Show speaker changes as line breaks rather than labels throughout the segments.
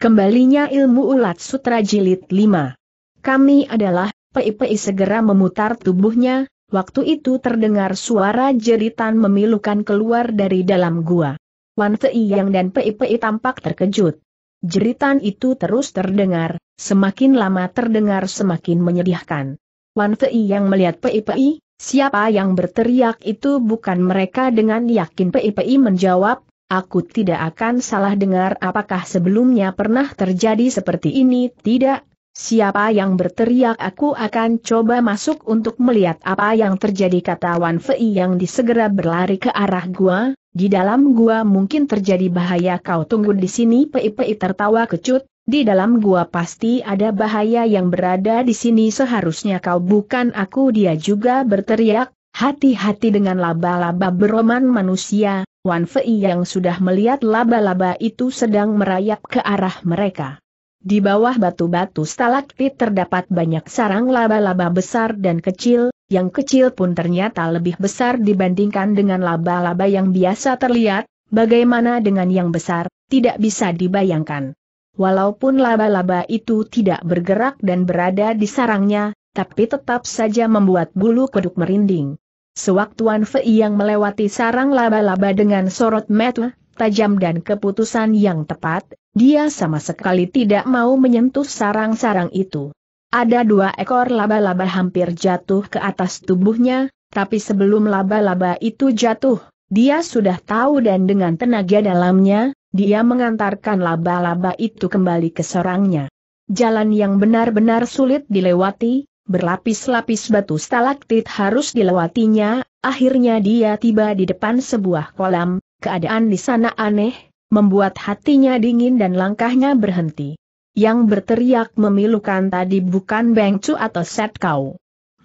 Kembalinya ilmu ulat sutra jilid 5. Kami adalah, pei segera memutar tubuhnya, waktu itu terdengar suara jeritan memilukan keluar dari dalam gua. Wan Yang dan pei tampak terkejut. Jeritan itu terus terdengar, semakin lama terdengar semakin menyedihkan. Wan Yang melihat pei siapa yang berteriak itu bukan mereka dengan yakin pei menjawab, Aku tidak akan salah dengar apakah sebelumnya pernah terjadi seperti ini, tidak. Siapa yang berteriak aku akan coba masuk untuk melihat apa yang terjadi kata Wan Fei yang disegera berlari ke arah gua, di dalam gua mungkin terjadi bahaya kau tunggu di sini Pei Pei tertawa kecut, di dalam gua pasti ada bahaya yang berada di sini seharusnya kau bukan aku dia juga berteriak, hati-hati dengan laba-laba beroman manusia, Wan Fei yang sudah melihat laba-laba itu sedang merayap ke arah mereka. Di bawah batu-batu stalaktit terdapat banyak sarang laba-laba besar dan kecil, yang kecil pun ternyata lebih besar dibandingkan dengan laba-laba yang biasa terlihat, bagaimana dengan yang besar, tidak bisa dibayangkan. Walaupun laba-laba itu tidak bergerak dan berada di sarangnya, tapi tetap saja membuat bulu kuduk merinding. Sewaktu Wan Fei yang melewati sarang laba-laba dengan sorot mata, tajam dan keputusan yang tepat, dia sama sekali tidak mau menyentuh sarang-sarang itu. Ada dua ekor laba-laba hampir jatuh ke atas tubuhnya, tapi sebelum laba-laba itu jatuh, dia sudah tahu dan dengan tenaga dalamnya, dia mengantarkan laba-laba itu kembali ke sarangnya. Jalan yang benar-benar sulit dilewati, berlapis-lapis batu stalaktit harus dilewatinya, akhirnya dia tiba di depan sebuah kolam, keadaan di sana aneh, membuat hatinya dingin dan langkahnya berhenti. Yang berteriak memilukan tadi bukan Beng Chu atau Set Kau.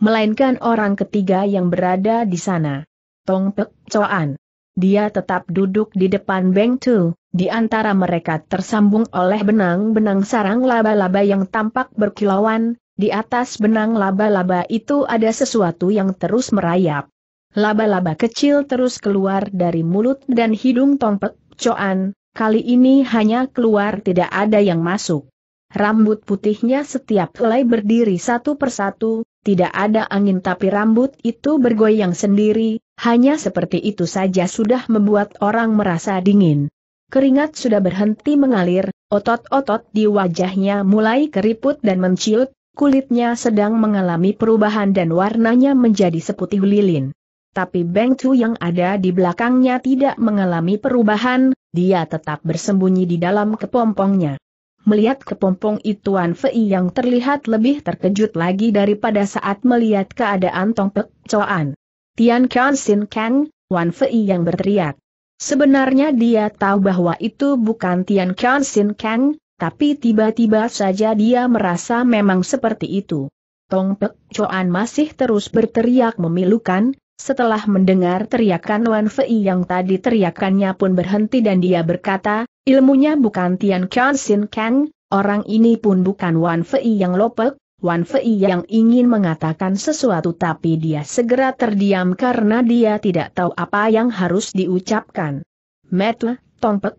Melainkan orang ketiga yang berada di sana. Tong Pek Coan. Dia tetap duduk di depan Beng Chu, di antara mereka tersambung oleh benang-benang sarang laba-laba yang tampak berkilauan, di atas benang laba-laba itu ada sesuatu yang terus merayap. Laba-laba kecil terus keluar dari mulut dan hidung tongpek, coan, kali ini hanya keluar tidak ada yang masuk. Rambut putihnya setiap helai berdiri satu persatu, tidak ada angin tapi rambut itu bergoyang sendiri, hanya seperti itu saja sudah membuat orang merasa dingin. Keringat sudah berhenti mengalir, otot-otot di wajahnya mulai keriput dan menciut, kulitnya sedang mengalami perubahan dan warnanya menjadi seputih lilin. Tapi Beng Tu yang ada di belakangnya tidak mengalami perubahan, dia tetap bersembunyi di dalam kepompongnya. Melihat kepompong itu, Wan Fei yang terlihat lebih terkejut lagi daripada saat melihat keadaan Tong Pek Coan. Tian Kian Sin Kang, Wan Fei yang berteriak. Sebenarnya dia tahu bahwa itu bukan Tian Kian Sin Kang, tapi tiba-tiba saja dia merasa memang seperti itu. Tong Pek Choan masih terus berteriak memilukan, setelah mendengar teriakan Wan Fei yang tadi teriakannya pun berhenti dan dia berkata, ilmunya bukan Tian Qian Sin Kang, orang ini pun bukan Wan Fei yang lopek, Wan Fei yang ingin mengatakan sesuatu tapi dia segera terdiam karena dia tidak tahu apa yang harus diucapkan. Metu, Tong Pek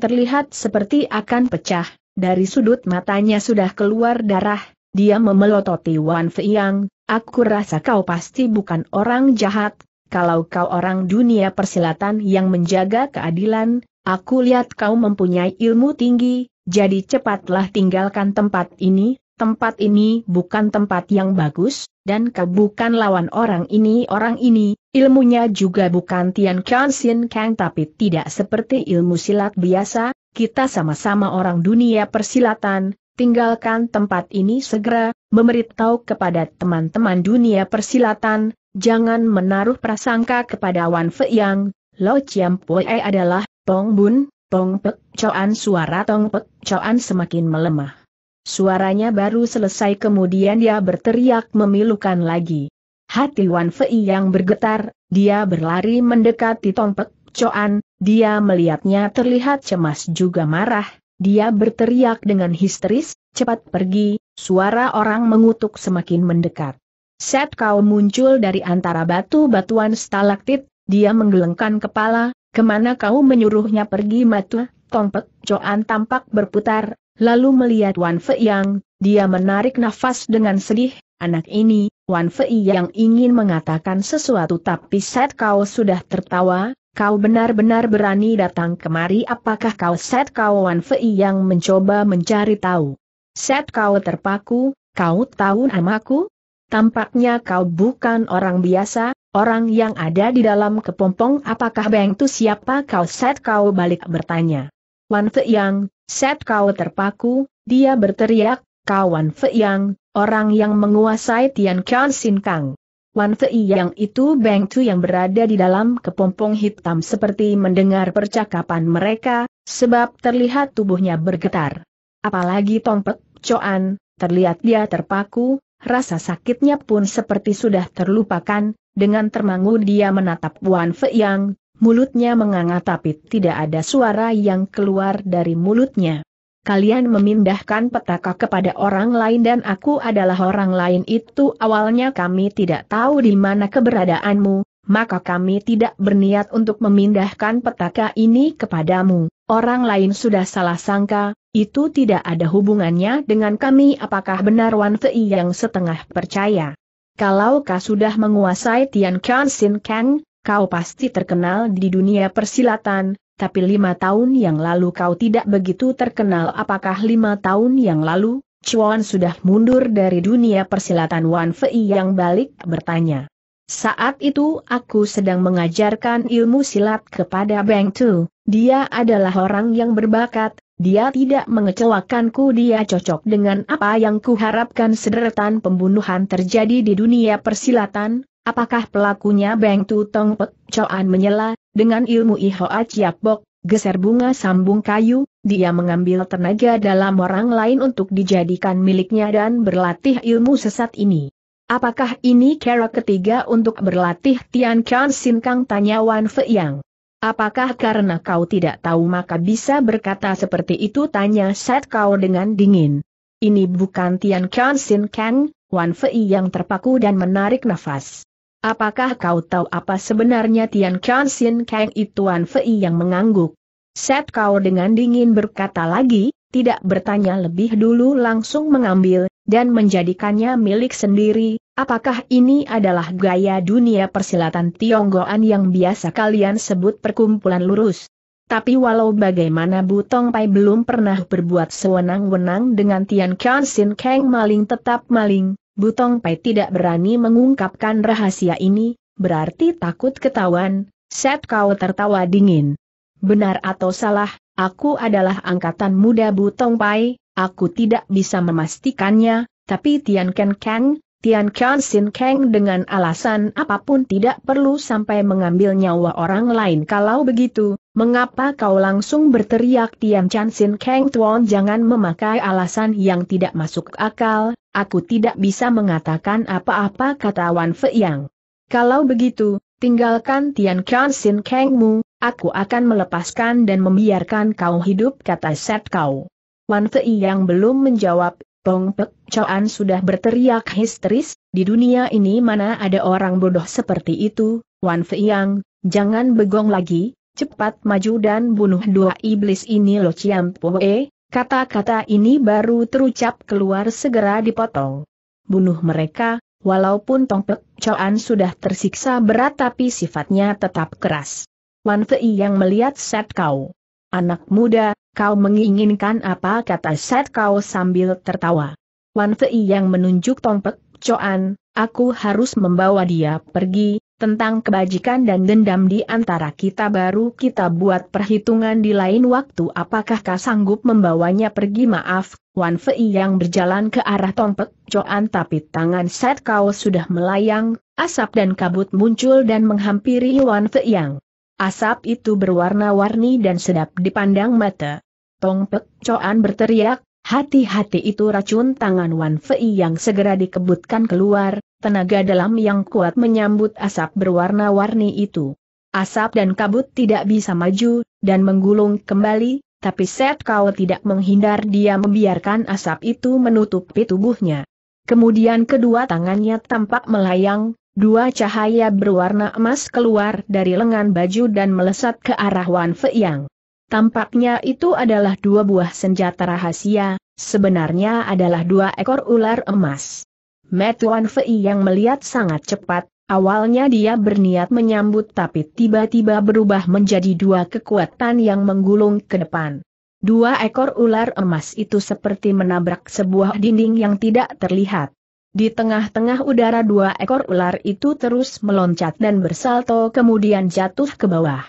terlihat seperti akan pecah, dari sudut matanya sudah keluar darah, dia memelototi Wan Feiyang, aku rasa kau pasti bukan orang jahat, kalau kau orang dunia persilatan yang menjaga keadilan, aku lihat kau mempunyai ilmu tinggi, jadi cepatlah tinggalkan tempat ini, tempat ini bukan tempat yang bagus, dan kau bukan lawan orang ini orang ini, Ilmunya juga bukan Tian Kian Sin Kang tapi tidak seperti ilmu silat biasa, kita sama-sama orang dunia persilatan, tinggalkan tempat ini segera, memberitahu kepada teman-teman dunia persilatan, jangan menaruh prasangka kepada Wan Fei Yang, Lo Chiam Pue adalah, Pong Bun, Pong Pek Choan suara Tong Pek Choan semakin melemah. Suaranya baru selesai kemudian dia berteriak memilukan lagi. Hati Wan Fei yang bergetar, dia berlari mendekati Tompek Coan, dia melihatnya terlihat cemas juga marah, dia berteriak dengan histeris, cepat pergi, suara orang mengutuk semakin mendekat. Set kau muncul dari antara batu-batuan stalaktit, dia menggelengkan kepala, kemana kau menyuruhnya pergi matu, Tompek Coan tampak berputar, lalu melihat Wan Fei yang, dia menarik nafas dengan sedih, anak ini, Wan Fei yang ingin mengatakan sesuatu tapi set kau sudah tertawa, kau benar-benar berani datang kemari apakah kau set kau Wan Fei yang mencoba mencari tahu. Set kau terpaku, kau tahu namaku? Tampaknya kau bukan orang biasa, orang yang ada di dalam kepompong apakah Beng tu siapa kau set kau balik bertanya. Wan Fei yang, set kau terpaku, dia berteriak, kawan Fei yang, orang yang menguasai Tian Kian Sin Kang. Wan Fei yang itu Beng Tu yang berada di dalam kepompong hitam seperti mendengar percakapan mereka, sebab terlihat tubuhnya bergetar. Apalagi Tong Tongpek, Coan, terlihat dia terpaku, rasa sakitnya pun seperti sudah terlupakan, dengan termangu dia menatap Wan Fei yang, mulutnya menganga tapi tidak ada suara yang keluar dari mulutnya. Kalian memindahkan petaka kepada orang lain dan aku adalah orang lain itu awalnya kami tidak tahu di mana keberadaanmu, maka kami tidak berniat untuk memindahkan petaka ini kepadamu. Orang lain sudah salah sangka, itu tidak ada hubungannya dengan kami apakah benar Wan Fei yang setengah percaya. Kalau kau sudah menguasai Tian kan Sin Kang, kau pasti terkenal di dunia persilatan, tapi lima tahun yang lalu kau tidak begitu terkenal apakah lima tahun yang lalu, Chuan sudah mundur dari dunia persilatan Wan Fei yang balik bertanya. Saat itu aku sedang mengajarkan ilmu silat kepada Beng Tu, dia adalah orang yang berbakat, dia tidak mengecewakanku dia cocok dengan apa yang kuharapkan sederetan pembunuhan terjadi di dunia persilatan, apakah pelakunya Beng Tu Tong Pek Chuan menyela, dengan ilmu Ihoa Chiapbok, geser bunga sambung kayu, dia mengambil tenaga dalam orang lain untuk dijadikan miliknya dan berlatih ilmu sesat ini. Apakah ini cara ketiga untuk berlatih Tian Kan Sin Kang tanya Wan yang. Apakah karena kau tidak tahu maka bisa berkata seperti itu tanya Set Kau dengan dingin. Ini bukan Tian Kan Sin Kang, Wan Fei yang terpaku dan menarik nafas. Apakah kau tahu apa sebenarnya Tian Sin Kang Ituan Fei yang mengangguk? Set kau dengan dingin berkata lagi, tidak bertanya lebih dulu langsung mengambil, dan menjadikannya milik sendiri, apakah ini adalah gaya dunia persilatan Tionggoan yang biasa kalian sebut perkumpulan lurus? Tapi walau bagaimana Butong Pai belum pernah berbuat sewenang-wenang dengan Tian Sin Kang maling tetap maling, Butong Pai tidak berani mengungkapkan rahasia ini, berarti takut ketahuan, Set Kau tertawa dingin. Benar atau salah, aku adalah angkatan muda Butong Pai, aku tidak bisa memastikannya, tapi Tian Ken Kang, Tian Chan Sin Kang dengan alasan apapun tidak perlu sampai mengambil nyawa orang lain. Kalau begitu, mengapa kau langsung berteriak Tian Chan Sin Kang Tuan jangan memakai alasan yang tidak masuk akal, aku tidak bisa mengatakan apa-apa kata Wan Fei Yang. Kalau begitu, tinggalkan Tian Chan Sin Kang aku akan melepaskan dan membiarkan kau hidup kata Set Kau. Wan Fei yang belum menjawab, Tong Pek Choan sudah berteriak histeris, di dunia ini mana ada orang bodoh seperti itu, Wan Yang, jangan begong lagi, cepat maju dan bunuh dua iblis ini Lo Chiam Poe, kata-kata ini baru terucap keluar segera dipotong. Bunuh mereka, walaupun Tong Pek Choan sudah tersiksa berat tapi sifatnya tetap keras. Wan Fei yang melihat Set Kau. Anak muda, Kau menginginkan apa kata Set Kau sambil tertawa. Wan Fei yang menunjuk Tongpek Coan, aku harus membawa dia pergi, tentang kebajikan dan dendam di antara kita baru kita buat perhitungan di lain waktu apakah kau sanggup membawanya pergi maaf, Wan Fei yang berjalan ke arah Tongpek Coan tapi tangan Set Kau sudah melayang, asap dan kabut muncul dan menghampiri Wan Fei yang. Asap itu berwarna-warni dan sedap dipandang mata. Tong Pek Coan berteriak, hati-hati itu racun tangan Wan Fei yang segera dikebutkan keluar, tenaga dalam yang kuat menyambut asap berwarna-warni itu. Asap dan kabut tidak bisa maju, dan menggulung kembali, tapi set kau tidak menghindar dia membiarkan asap itu menutupi tubuhnya. Kemudian kedua tangannya tampak melayang, Dua cahaya berwarna emas keluar dari lengan baju dan melesat ke arah Wan Feiyang. Tampaknya itu adalah dua buah senjata rahasia, sebenarnya adalah dua ekor ular emas. Met Wan yang melihat sangat cepat, awalnya dia berniat menyambut tapi tiba-tiba berubah menjadi dua kekuatan yang menggulung ke depan. Dua ekor ular emas itu seperti menabrak sebuah dinding yang tidak terlihat. Di tengah-tengah udara dua ekor ular itu terus meloncat dan bersalto kemudian jatuh ke bawah.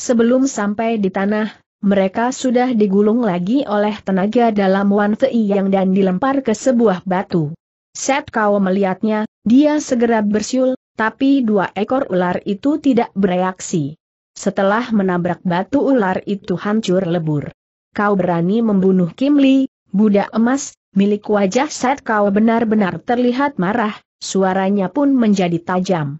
Sebelum sampai di tanah, mereka sudah digulung lagi oleh tenaga dalam Wan Fei Yang dan dilempar ke sebuah batu. Set kau melihatnya, dia segera bersiul, tapi dua ekor ular itu tidak bereaksi. Setelah menabrak batu ular itu hancur lebur. Kau berani membunuh Kim Li, budak emas, milik wajah Set Kau benar-benar terlihat marah, suaranya pun menjadi tajam.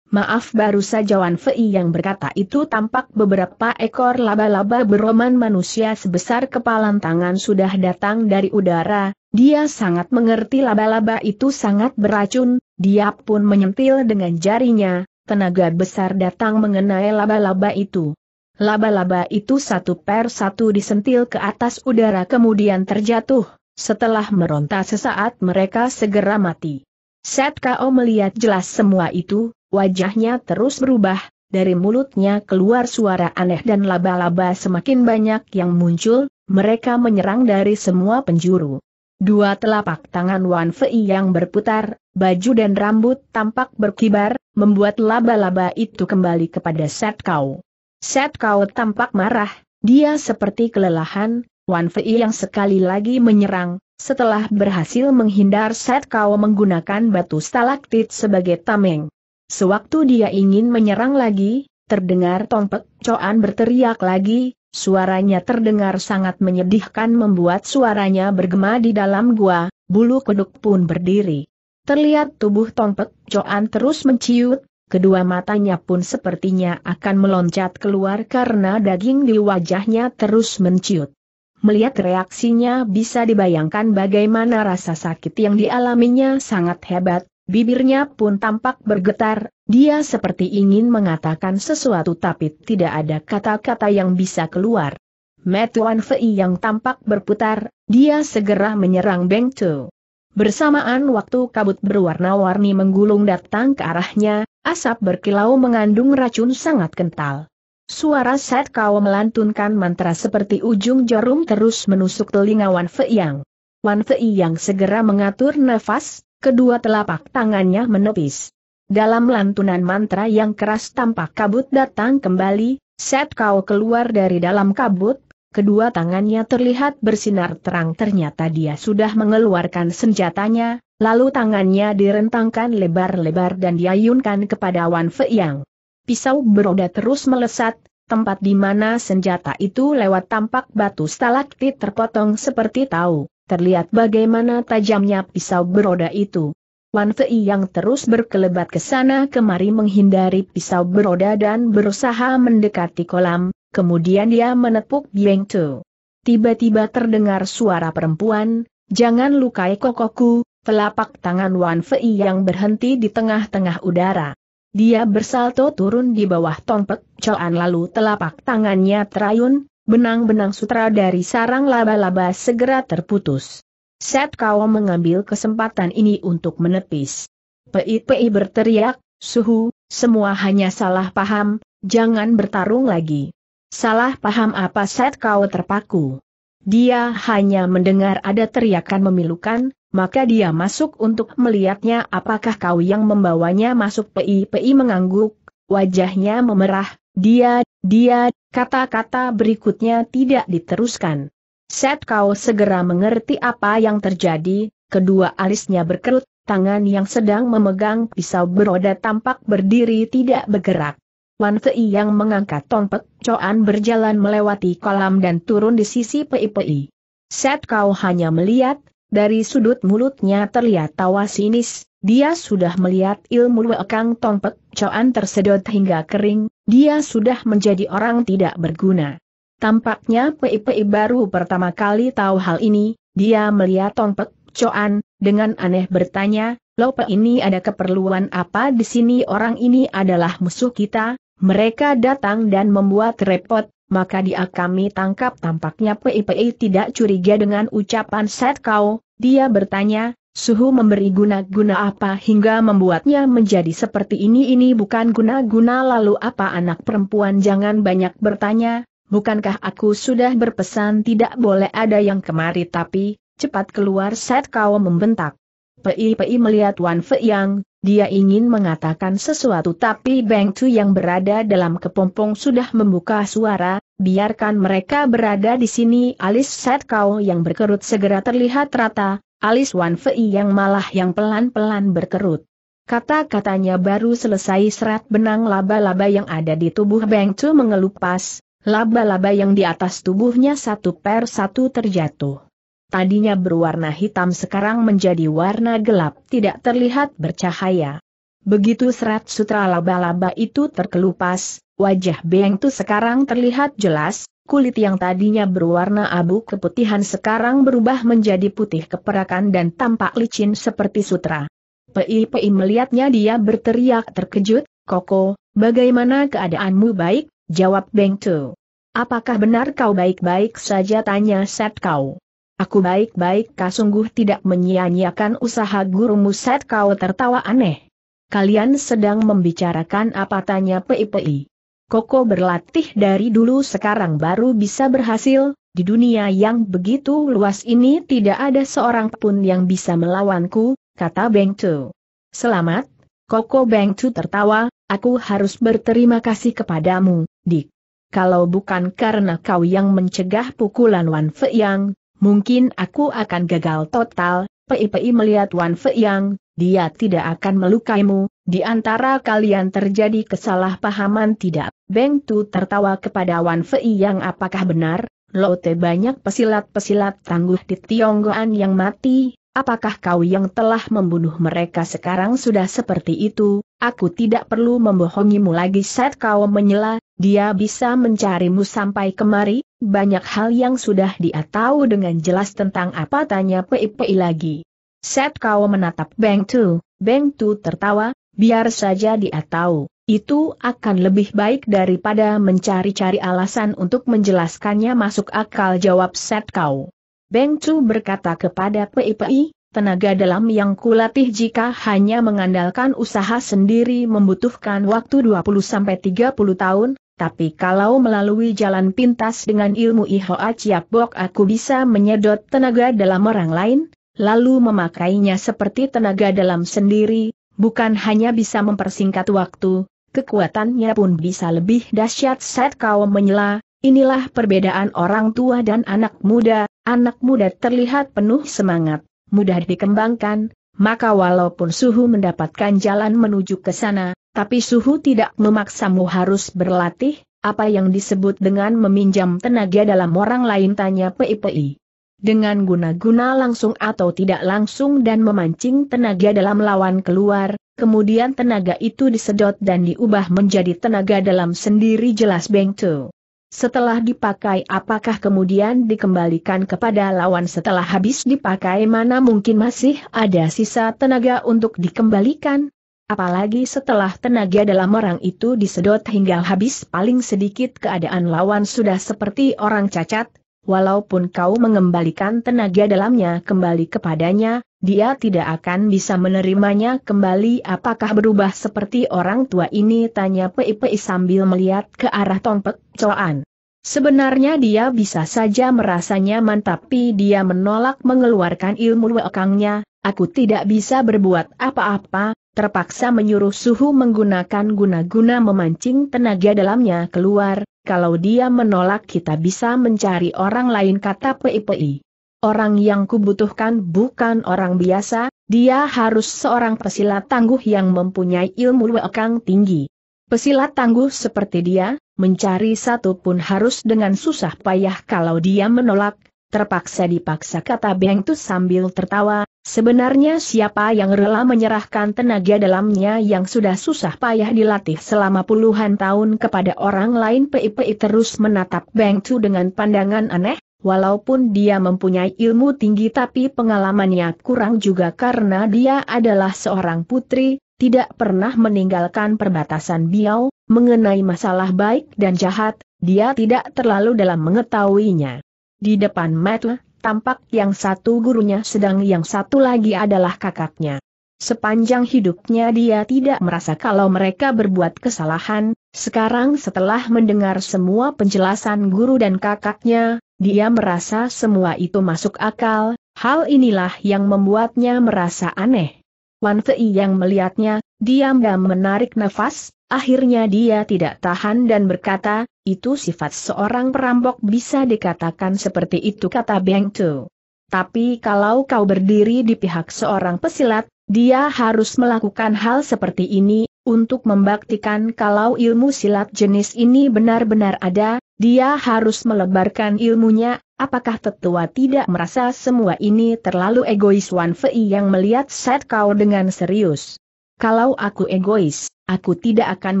Maaf baru saja Wan Fei yang berkata itu tampak beberapa ekor laba-laba beroman manusia sebesar kepalan tangan sudah datang dari udara, dia sangat mengerti laba-laba itu sangat beracun, dia pun menyentil dengan jarinya, tenaga besar datang mengenai laba-laba itu. Laba-laba itu satu per satu disentil ke atas udara kemudian terjatuh. Setelah meronta sesaat mereka segera mati. Set Kao melihat jelas semua itu, wajahnya terus berubah, dari mulutnya keluar suara aneh dan laba-laba semakin banyak yang muncul, mereka menyerang dari semua penjuru. Dua telapak tangan Wan Fei yang berputar, baju dan rambut tampak berkibar, membuat laba-laba itu kembali kepada Set Kao. Set Kao tampak marah, dia seperti kelelahan, Wan Fei yang sekali lagi menyerang, setelah berhasil menghindar set kau menggunakan batu stalaktit sebagai tameng. Sewaktu dia ingin menyerang lagi, terdengar tongpek coan berteriak lagi, suaranya terdengar sangat menyedihkan membuat suaranya bergema di dalam gua, bulu kuduk pun berdiri. Terlihat tubuh tongpek coan terus menciut, kedua matanya pun sepertinya akan meloncat keluar karena daging di wajahnya terus menciut. Melihat reaksinya bisa dibayangkan bagaimana rasa sakit yang dialaminya sangat hebat, bibirnya pun tampak bergetar, dia seperti ingin mengatakan sesuatu tapi tidak ada kata-kata yang bisa keluar. Metuan Fei yang tampak berputar, dia segera menyerang Beng Chu. Bersamaan waktu kabut berwarna-warni menggulung datang ke arahnya, asap berkilau mengandung racun sangat kental. Suara set Kau melantunkan mantra seperti ujung jarum terus menusuk telinga Wan Fei Yang. Wan Fei Yang segera mengatur nafas, kedua telapak tangannya menepis. Dalam lantunan mantra yang keras tampak kabut datang kembali, Set Kau keluar dari dalam kabut, kedua tangannya terlihat bersinar terang ternyata dia sudah mengeluarkan senjatanya, lalu tangannya direntangkan lebar-lebar dan diayunkan kepada Wan Fei Yang pisau beroda terus melesat, tempat di mana senjata itu lewat tampak batu stalaktit terpotong seperti tahu, terlihat bagaimana tajamnya pisau beroda itu. Wan Fei yang terus berkelebat ke sana kemari menghindari pisau beroda dan berusaha mendekati kolam, kemudian dia menepuk Bieng Tu. Tiba-tiba terdengar suara perempuan, jangan lukai kokoku, telapak tangan Wan Fei yang berhenti di tengah-tengah udara. Dia bersalto turun di bawah tompek coan lalu telapak tangannya terayun, benang-benang sutra dari sarang laba-laba segera terputus. Set Kau mengambil kesempatan ini untuk menepis. Pei Pei berteriak, suhu, semua hanya salah paham, jangan bertarung lagi. Salah paham apa Set Kau terpaku. Dia hanya mendengar ada teriakan memilukan, maka dia masuk untuk melihatnya apakah kau yang membawanya masuk PI-PI mengangguk, wajahnya memerah, dia, dia, kata-kata berikutnya tidak diteruskan. Set kau segera mengerti apa yang terjadi, kedua alisnya berkerut, tangan yang sedang memegang pisau beroda tampak berdiri tidak bergerak. Wan Fei yang mengangkat tongpek coan berjalan melewati kolam dan turun di sisi pei-pei. Set kau hanya melihat, dari sudut mulutnya terlihat tawa sinis, dia sudah melihat ilmu Wekang Tongpek Coan tersedot hingga kering, dia sudah menjadi orang tidak berguna. Tampaknya Pei baru pertama kali tahu hal ini, dia melihat Tongpek Coan, dengan aneh bertanya, Lope ini ada keperluan apa di sini orang ini adalah musuh kita, mereka datang dan membuat repot, maka dia kami tangkap tampaknya PIPI tidak curiga dengan ucapan set kau, dia bertanya, suhu memberi guna-guna apa hingga membuatnya menjadi seperti ini ini bukan guna-guna lalu apa anak perempuan jangan banyak bertanya, bukankah aku sudah berpesan tidak boleh ada yang kemari tapi, cepat keluar set kau membentak. PIPI melihat Wan Fei Yang, dia ingin mengatakan sesuatu tapi Beng Tu yang berada dalam kepompong sudah membuka suara, biarkan mereka berada di sini. Alis Set Kau yang berkerut segera terlihat rata, alis Wan Fei yang malah yang pelan-pelan berkerut. Kata-katanya baru selesai serat benang laba-laba yang ada di tubuh Beng Tu mengelupas, laba-laba yang di atas tubuhnya satu per satu terjatuh tadinya berwarna hitam sekarang menjadi warna gelap tidak terlihat bercahaya. Begitu serat sutra laba-laba itu terkelupas, wajah Beng Tu sekarang terlihat jelas, kulit yang tadinya berwarna abu keputihan sekarang berubah menjadi putih keperakan dan tampak licin seperti sutra. Pei-pei melihatnya dia berteriak terkejut, Koko, bagaimana keadaanmu baik? Jawab Beng Tu. Apakah benar kau baik-baik saja tanya Set Kau. Aku baik-baik kah sungguh tidak menyia-nyiakan usaha gurumu set kau tertawa aneh. Kalian sedang membicarakan apa tanya PIPI. Koko berlatih dari dulu sekarang baru bisa berhasil, di dunia yang begitu luas ini tidak ada seorang pun yang bisa melawanku, kata Beng Tu. Selamat, Koko Beng Tu tertawa, aku harus berterima kasih kepadamu, Dik. Kalau bukan karena kau yang mencegah pukulan Wan Fei Yang, Mungkin aku akan gagal total, Pei-Pei melihat Wan Fei Yang, dia tidak akan melukaimu, di antara kalian terjadi kesalahpahaman tidak. Beng Tu tertawa kepada Wan Fei Yang apakah benar, Lote banyak pesilat-pesilat tangguh di Tionggoan yang mati, Apakah kau yang telah membunuh mereka sekarang sudah seperti itu? Aku tidak perlu membohongimu lagi saat kau menyela, dia bisa mencarimu sampai kemari, banyak hal yang sudah dia tahu dengan jelas tentang apa tanya PIPI lagi. Set kau menatap Beng Tu, Beng Tu tertawa, biar saja dia tahu, itu akan lebih baik daripada mencari-cari alasan untuk menjelaskannya masuk akal jawab Set kau. Beng Chu berkata kepada Pei Pei, tenaga dalam yang kulatih jika hanya mengandalkan usaha sendiri membutuhkan waktu 20-30 tahun, tapi kalau melalui jalan pintas dengan ilmu Ihoa Chiap Bok aku bisa menyedot tenaga dalam orang lain, lalu memakainya seperti tenaga dalam sendiri, bukan hanya bisa mempersingkat waktu, kekuatannya pun bisa lebih dahsyat saat kau menyela, inilah perbedaan orang tua dan anak muda, anak muda terlihat penuh semangat, mudah dikembangkan, maka walaupun Suhu mendapatkan jalan menuju ke sana, tapi Suhu tidak memaksamu harus berlatih, apa yang disebut dengan meminjam tenaga dalam orang lain tanya PIPI. Dengan guna-guna langsung atau tidak langsung dan memancing tenaga dalam lawan keluar, kemudian tenaga itu disedot dan diubah menjadi tenaga dalam sendiri jelas Bengtu. Setelah dipakai apakah kemudian dikembalikan kepada lawan setelah habis dipakai mana mungkin masih ada sisa tenaga untuk dikembalikan? Apalagi setelah tenaga dalam orang itu disedot hingga habis paling sedikit keadaan lawan sudah seperti orang cacat, Walaupun kau mengembalikan tenaga dalamnya kembali kepadanya, dia tidak akan bisa menerimanya kembali apakah berubah seperti orang tua ini tanya Pei Pei sambil melihat ke arah Tong Pek Coan. Sebenarnya dia bisa saja merasa nyaman tapi dia menolak mengeluarkan ilmu wakangnya, aku tidak bisa berbuat apa-apa, terpaksa menyuruh suhu menggunakan guna-guna memancing tenaga dalamnya keluar, kalau dia menolak kita bisa mencari orang lain kata PIPI. Orang yang kubutuhkan bukan orang biasa, dia harus seorang pesilat tangguh yang mempunyai ilmu wekang tinggi. Pesilat tangguh seperti dia, mencari satu pun harus dengan susah payah kalau dia menolak, Terpaksa dipaksa kata Beng Tu sambil tertawa, sebenarnya siapa yang rela menyerahkan tenaga dalamnya yang sudah susah payah dilatih selama puluhan tahun kepada orang lain PIPI terus menatap Beng Tu dengan pandangan aneh, walaupun dia mempunyai ilmu tinggi tapi pengalamannya kurang juga karena dia adalah seorang putri, tidak pernah meninggalkan perbatasan Biao. mengenai masalah baik dan jahat, dia tidak terlalu dalam mengetahuinya. Di depan Matt, tampak yang satu gurunya sedang yang satu lagi adalah kakaknya. Sepanjang hidupnya dia tidak merasa kalau mereka berbuat kesalahan, sekarang setelah mendengar semua penjelasan guru dan kakaknya, dia merasa semua itu masuk akal, hal inilah yang membuatnya merasa aneh. Wan Fei yang melihatnya, diam dan menarik nafas, akhirnya dia tidak tahan dan berkata, itu sifat seorang perampok bisa dikatakan seperti itu kata Beng Tu. Tapi kalau kau berdiri di pihak seorang pesilat, dia harus melakukan hal seperti ini, untuk membaktikan kalau ilmu silat jenis ini benar-benar ada, dia harus melebarkan ilmunya, apakah tetua tidak merasa semua ini terlalu egois Wan Fei yang melihat Set Kau dengan serius. Kalau aku egois, aku tidak akan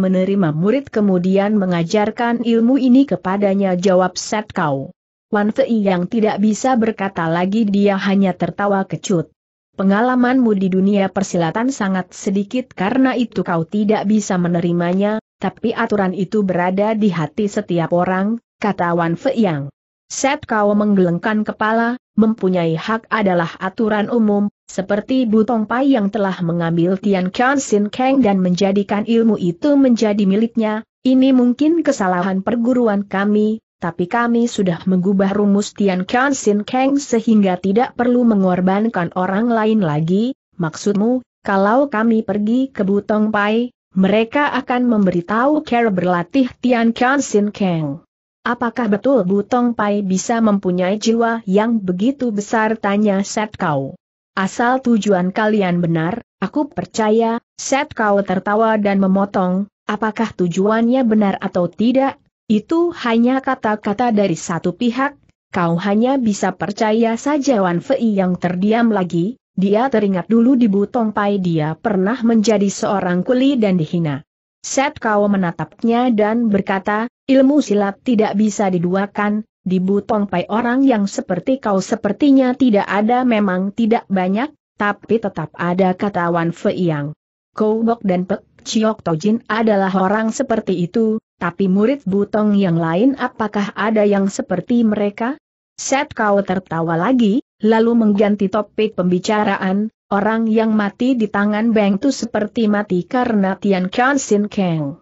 menerima murid kemudian mengajarkan ilmu ini kepadanya jawab Set Kau. Wan Fei yang tidak bisa berkata lagi dia hanya tertawa kecut. Pengalamanmu di dunia persilatan sangat sedikit karena itu kau tidak bisa menerimanya, tapi aturan itu berada di hati setiap orang, kata Wan Fei Yang. Set Kau menggelengkan kepala, mempunyai hak adalah aturan umum, seperti Butong Pai yang telah mengambil Tian Chan Sin Kang dan menjadikan ilmu itu menjadi miliknya, ini mungkin kesalahan perguruan kami, tapi kami sudah mengubah rumus Tian Chan Sin Kang sehingga tidak perlu mengorbankan orang lain lagi, maksudmu, kalau kami pergi ke Butong Pai, mereka akan memberitahu cara berlatih Tian Chan Sin Kang. Apakah betul Butong Pai bisa mempunyai jiwa yang begitu besar tanya Set Kau. Asal tujuan kalian benar, aku percaya, Set Kau tertawa dan memotong, apakah tujuannya benar atau tidak, itu hanya kata-kata dari satu pihak, kau hanya bisa percaya saja Wan Fei yang terdiam lagi, dia teringat dulu di Butong Pai dia pernah menjadi seorang kuli dan dihina. Set Kau menatapnya dan berkata, Ilmu silat tidak bisa diduakan, di Butong Pai orang yang seperti kau sepertinya tidak ada memang tidak banyak, tapi tetap ada kata Wan Fei Yang. Kou Bok dan Pek Chiok Tojin adalah orang seperti itu, tapi murid Butong yang lain apakah ada yang seperti mereka? Set kau tertawa lagi, lalu mengganti topik pembicaraan, orang yang mati di tangan Beng Tu seperti mati karena Tian Kan Sin Kang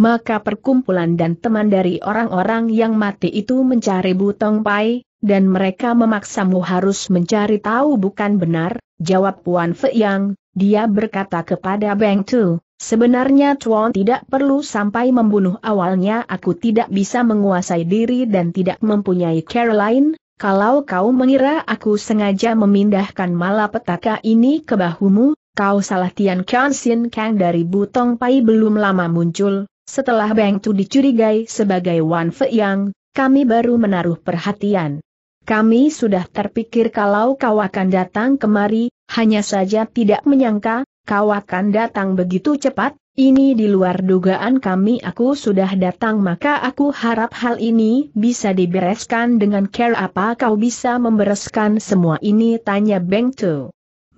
maka perkumpulan dan teman dari orang-orang yang mati itu mencari Butong Pai, dan mereka memaksamu harus mencari tahu bukan benar, jawab Puan Yang. dia berkata kepada Beng Tu, sebenarnya Tuan tidak perlu sampai membunuh awalnya aku tidak bisa menguasai diri dan tidak mempunyai Caroline, kalau kau mengira aku sengaja memindahkan malapetaka ini ke bahumu, kau salah Tian Kian Sin Kang dari Butong Pai belum lama muncul, setelah Beng Tu dicurigai sebagai Wan Fe Yang, kami baru menaruh perhatian. Kami sudah terpikir kalau kau akan datang kemari, hanya saja tidak menyangka, kau akan datang begitu cepat, ini di luar dugaan kami aku sudah datang maka aku harap hal ini bisa dibereskan dengan care apa kau bisa membereskan semua ini tanya Beng Tu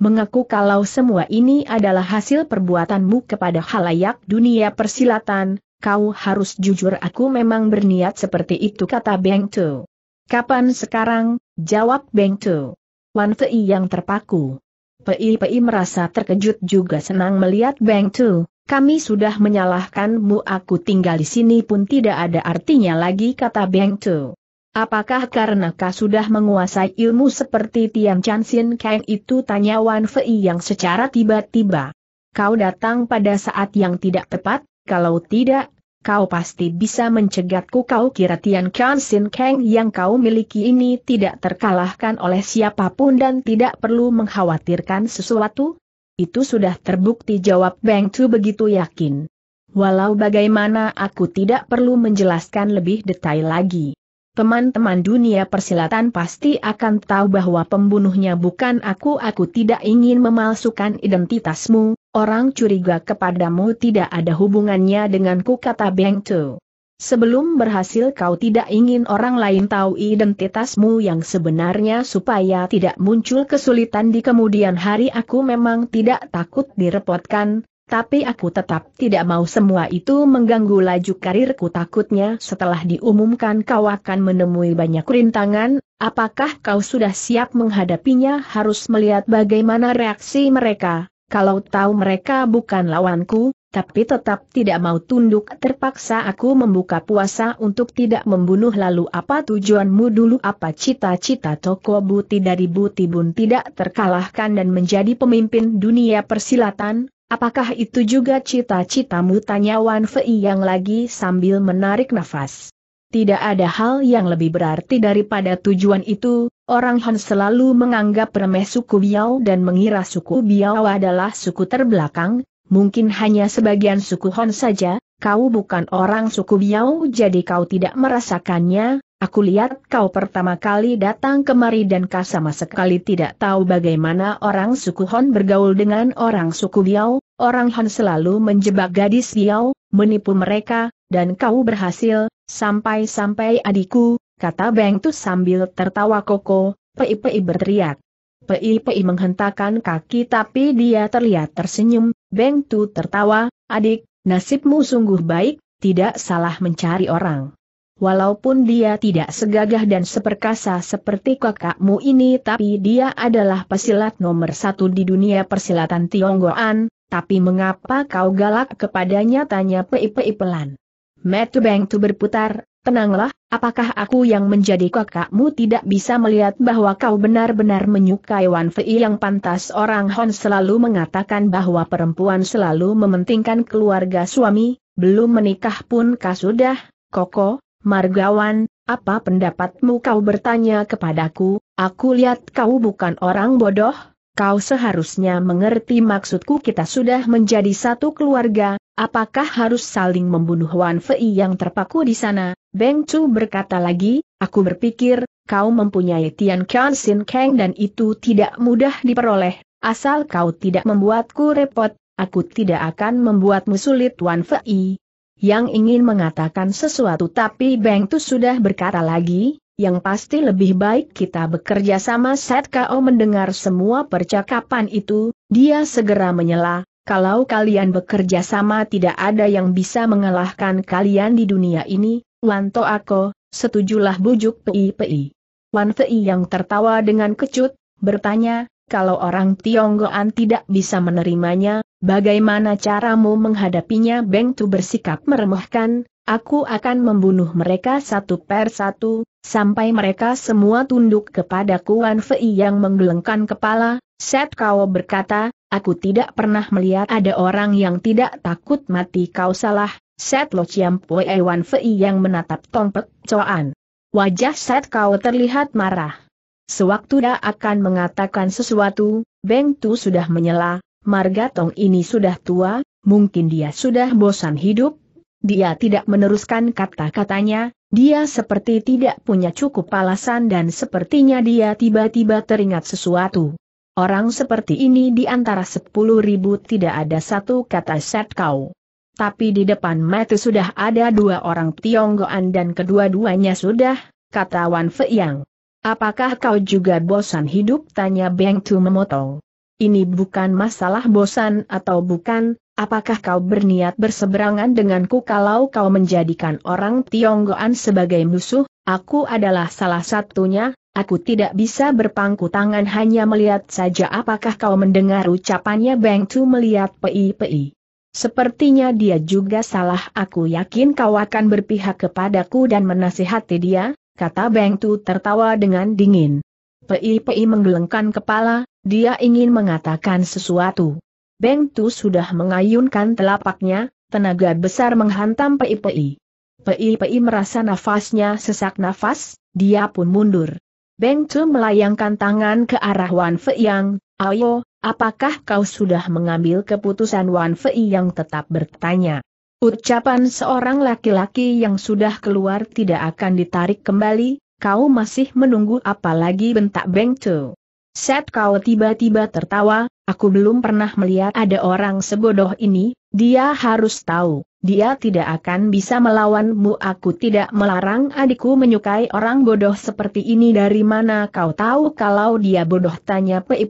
mengaku kalau semua ini adalah hasil perbuatanmu kepada halayak dunia persilatan, kau harus jujur aku memang berniat seperti itu kata Beng Tu. Kapan sekarang? Jawab Beng Tu. Wan Fei yang terpaku. Pei Pei merasa terkejut juga senang melihat Beng Tu. Kami sudah menyalahkanmu aku tinggal di sini pun tidak ada artinya lagi kata Beng Tu. Apakah karena kau sudah menguasai ilmu seperti Tian Chan Sin Kang itu tanya Wan Fei yang secara tiba-tiba. Kau datang pada saat yang tidak tepat, kalau tidak, kau pasti bisa mencegatku kau kira Tian Chan Sin Kang yang kau miliki ini tidak terkalahkan oleh siapapun dan tidak perlu mengkhawatirkan sesuatu? Itu sudah terbukti jawab Beng Tu begitu yakin. Walau bagaimana aku tidak perlu menjelaskan lebih detail lagi. Teman-teman dunia persilatan pasti akan tahu bahwa pembunuhnya bukan aku. Aku tidak ingin memalsukan identitasmu, orang curiga kepadamu tidak ada hubungannya denganku kata Beng Tu. Sebelum berhasil kau tidak ingin orang lain tahu identitasmu yang sebenarnya supaya tidak muncul kesulitan di kemudian hari aku memang tidak takut direpotkan, tapi aku tetap tidak mau semua itu mengganggu laju karirku takutnya setelah diumumkan kau akan menemui banyak rintangan, apakah kau sudah siap menghadapinya harus melihat bagaimana reaksi mereka, kalau tahu mereka bukan lawanku, tapi tetap tidak mau tunduk terpaksa aku membuka puasa untuk tidak membunuh lalu apa tujuanmu dulu apa cita-cita toko buti dari buti bun tidak terkalahkan dan menjadi pemimpin dunia persilatan, Apakah itu juga cita-citamu tanya Wan Fei yang lagi sambil menarik nafas. Tidak ada hal yang lebih berarti daripada tujuan itu, orang Han selalu menganggap remeh suku Biao dan mengira suku Biao adalah suku terbelakang, mungkin hanya sebagian suku Han saja, kau bukan orang suku Biao jadi kau tidak merasakannya, aku lihat kau pertama kali datang kemari dan kau sama sekali tidak tahu bagaimana orang suku Hon bergaul dengan orang suku Biao, orang Han selalu menjebak gadis Yao, menipu mereka, dan kau berhasil, sampai-sampai adikku, kata Beng Tu sambil tertawa koko, Pei-Pei berteriak. Pei-Pei menghentakkan kaki tapi dia terlihat tersenyum, Beng Tu tertawa, adik, nasibmu sungguh baik, tidak salah mencari orang. Walaupun dia tidak segagah dan seperkasa seperti kakakmu ini tapi dia adalah pesilat nomor satu di dunia persilatan Tionggoan, tapi mengapa kau galak kepadanya tanya Pei-Pei pelan. Metu Beng Tu berputar, tenanglah, apakah aku yang menjadi kakakmu tidak bisa melihat bahwa kau benar-benar menyukai Wan Fei yang pantas orang Hon selalu mengatakan bahwa perempuan selalu mementingkan keluarga suami, belum menikah pun kau sudah, Koko, Margawan, apa pendapatmu kau bertanya kepadaku, aku lihat kau bukan orang bodoh, Kau seharusnya mengerti maksudku kita sudah menjadi satu keluarga, apakah harus saling membunuh Wan Fei yang terpaku di sana? Beng Chu berkata lagi, aku berpikir, kau mempunyai Tian Kian Sin Kang dan itu tidak mudah diperoleh, asal kau tidak membuatku repot, aku tidak akan membuatmu sulit Wan Fei. Yang ingin mengatakan sesuatu tapi Beng Chu sudah berkata lagi, yang pasti lebih baik kita bekerja sama Set kau mendengar semua percakapan itu, dia segera menyela, kalau kalian bekerja sama tidak ada yang bisa mengalahkan kalian di dunia ini, Wan To Ako, setujulah bujuk Pei Pei. Wan Fei yang tertawa dengan kecut, bertanya, kalau orang Tionggoan tidak bisa menerimanya, bagaimana caramu menghadapinya Beng Tu bersikap meremehkan, Aku akan membunuh mereka satu per satu, sampai mereka semua tunduk kepada Kuan Fei yang menggelengkan kepala, Set Kau berkata, aku tidak pernah melihat ada orang yang tidak takut mati kau salah, Set Lo Chiam Pue Wan Fei yang menatap Tong Pek Coan. Wajah Set Kau terlihat marah. Sewaktu dia akan mengatakan sesuatu, Beng Tu sudah menyela, Marga Tong ini sudah tua, mungkin dia sudah bosan hidup, dia tidak meneruskan kata-katanya, dia seperti tidak punya cukup alasan dan sepertinya dia tiba-tiba teringat sesuatu. Orang seperti ini di antara sepuluh ribu tidak ada satu kata set kau. Tapi di depan mata sudah ada dua orang Tionggoan dan kedua-duanya sudah, kata Wan Feiyang. Apakah kau juga bosan hidup? Tanya Beng Tu memotong. Ini bukan masalah bosan atau bukan, Apakah kau berniat berseberangan denganku kalau kau menjadikan orang Tionggoan sebagai musuh? Aku adalah salah satunya, aku tidak bisa berpangku tangan hanya melihat saja apakah kau mendengar ucapannya Beng Tu melihat pei-pei. Sepertinya dia juga salah aku yakin kau akan berpihak kepadaku dan menasihati dia, kata Beng Tu tertawa dengan dingin. Pei-pei menggelengkan kepala, dia ingin mengatakan sesuatu. Beng Tu sudah mengayunkan telapaknya, tenaga besar menghantam Pei Pei. Pei Pei merasa nafasnya sesak nafas, dia pun mundur. Beng Tu melayangkan tangan ke arah Wan Fei Yang, Ayo, apakah kau sudah mengambil keputusan Wan Fei Yang tetap bertanya. Ucapan seorang laki-laki yang sudah keluar tidak akan ditarik kembali, kau masih menunggu apalagi bentak Beng Tu. Set kau tiba-tiba tertawa, aku belum pernah melihat ada orang sebodoh ini, dia harus tahu, dia tidak akan bisa melawanmu aku tidak melarang adikku menyukai orang bodoh seperti ini dari mana kau tahu kalau dia bodoh tanya pei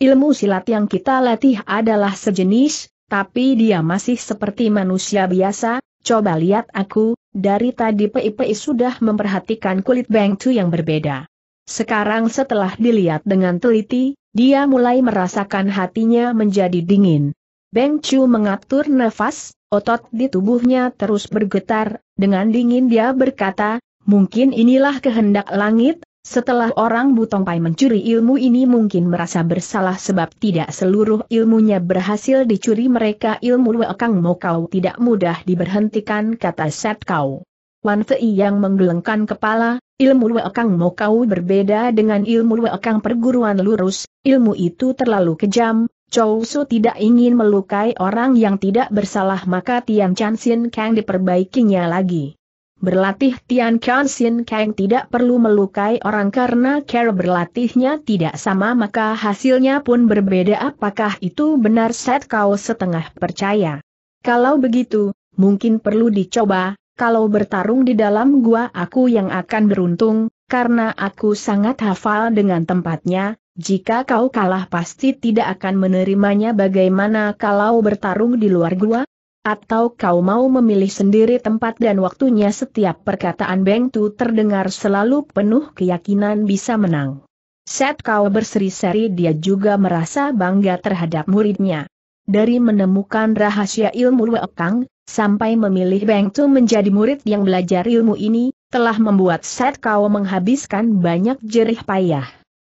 Ilmu silat yang kita latih adalah sejenis, tapi dia masih seperti manusia biasa, coba lihat aku, dari tadi pei sudah memperhatikan kulit Bengtu yang berbeda. Sekarang setelah dilihat dengan teliti, dia mulai merasakan hatinya menjadi dingin. Beng Chu mengatur nafas, otot di tubuhnya terus bergetar, dengan dingin dia berkata, mungkin inilah kehendak langit, setelah orang Butong Pai mencuri ilmu ini mungkin merasa bersalah sebab tidak seluruh ilmunya berhasil dicuri mereka ilmu Wekang Mokau tidak mudah diberhentikan kata Set Kau. Wan Fei yang menggelengkan kepala, ilmu Kang Mo Kau berbeda dengan ilmu Kang perguruan lurus, ilmu itu terlalu kejam, Chou Su tidak ingin melukai orang yang tidak bersalah maka Tian Chan Sin Kang diperbaikinya lagi. Berlatih Tian Chan Sin Kang tidak perlu melukai orang karena cara berlatihnya tidak sama maka hasilnya pun berbeda apakah itu benar set kau setengah percaya. Kalau begitu, mungkin perlu dicoba, kalau bertarung di dalam gua aku yang akan beruntung, karena aku sangat hafal dengan tempatnya, jika kau kalah pasti tidak akan menerimanya bagaimana kalau bertarung di luar gua? Atau kau mau memilih sendiri tempat dan waktunya setiap perkataan Beng Tu terdengar selalu penuh keyakinan bisa menang. Set kau berseri-seri dia juga merasa bangga terhadap muridnya. Dari menemukan rahasia ilmu Wekang, sampai memilih Beng Tu menjadi murid yang belajar ilmu ini, telah membuat Set Kau menghabiskan banyak jerih payah.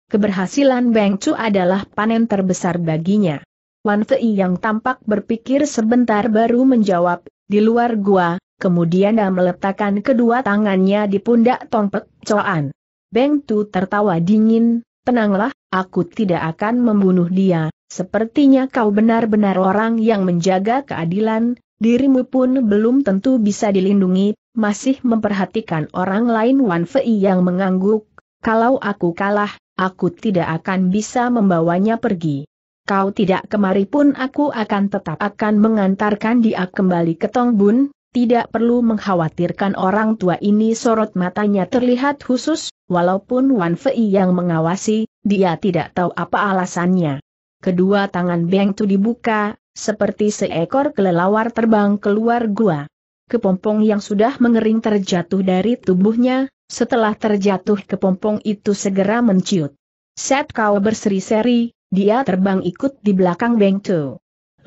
Keberhasilan Beng Tu adalah panen terbesar baginya. Wan Fei yang tampak berpikir sebentar baru menjawab, di luar gua, kemudian dia meletakkan kedua tangannya di pundak Tongpek Coan. Beng Tu tertawa dingin, tenanglah, aku tidak akan membunuh dia, sepertinya kau benar-benar orang yang menjaga keadilan, Dirimu pun belum tentu bisa dilindungi, masih memperhatikan orang lain Wan Fei yang mengangguk, kalau aku kalah, aku tidak akan bisa membawanya pergi. Kau tidak kemari pun aku akan tetap akan mengantarkan dia kembali ke Tongbun, tidak perlu mengkhawatirkan orang tua ini sorot matanya terlihat khusus, walaupun Wan Fei yang mengawasi, dia tidak tahu apa alasannya. Kedua tangan Beng Tu dibuka, seperti seekor kelelawar terbang keluar gua. Kepompong yang sudah mengering terjatuh dari tubuhnya, setelah terjatuh kepompong itu segera menciut. Set kau berseri-seri, dia terbang ikut di belakang Beng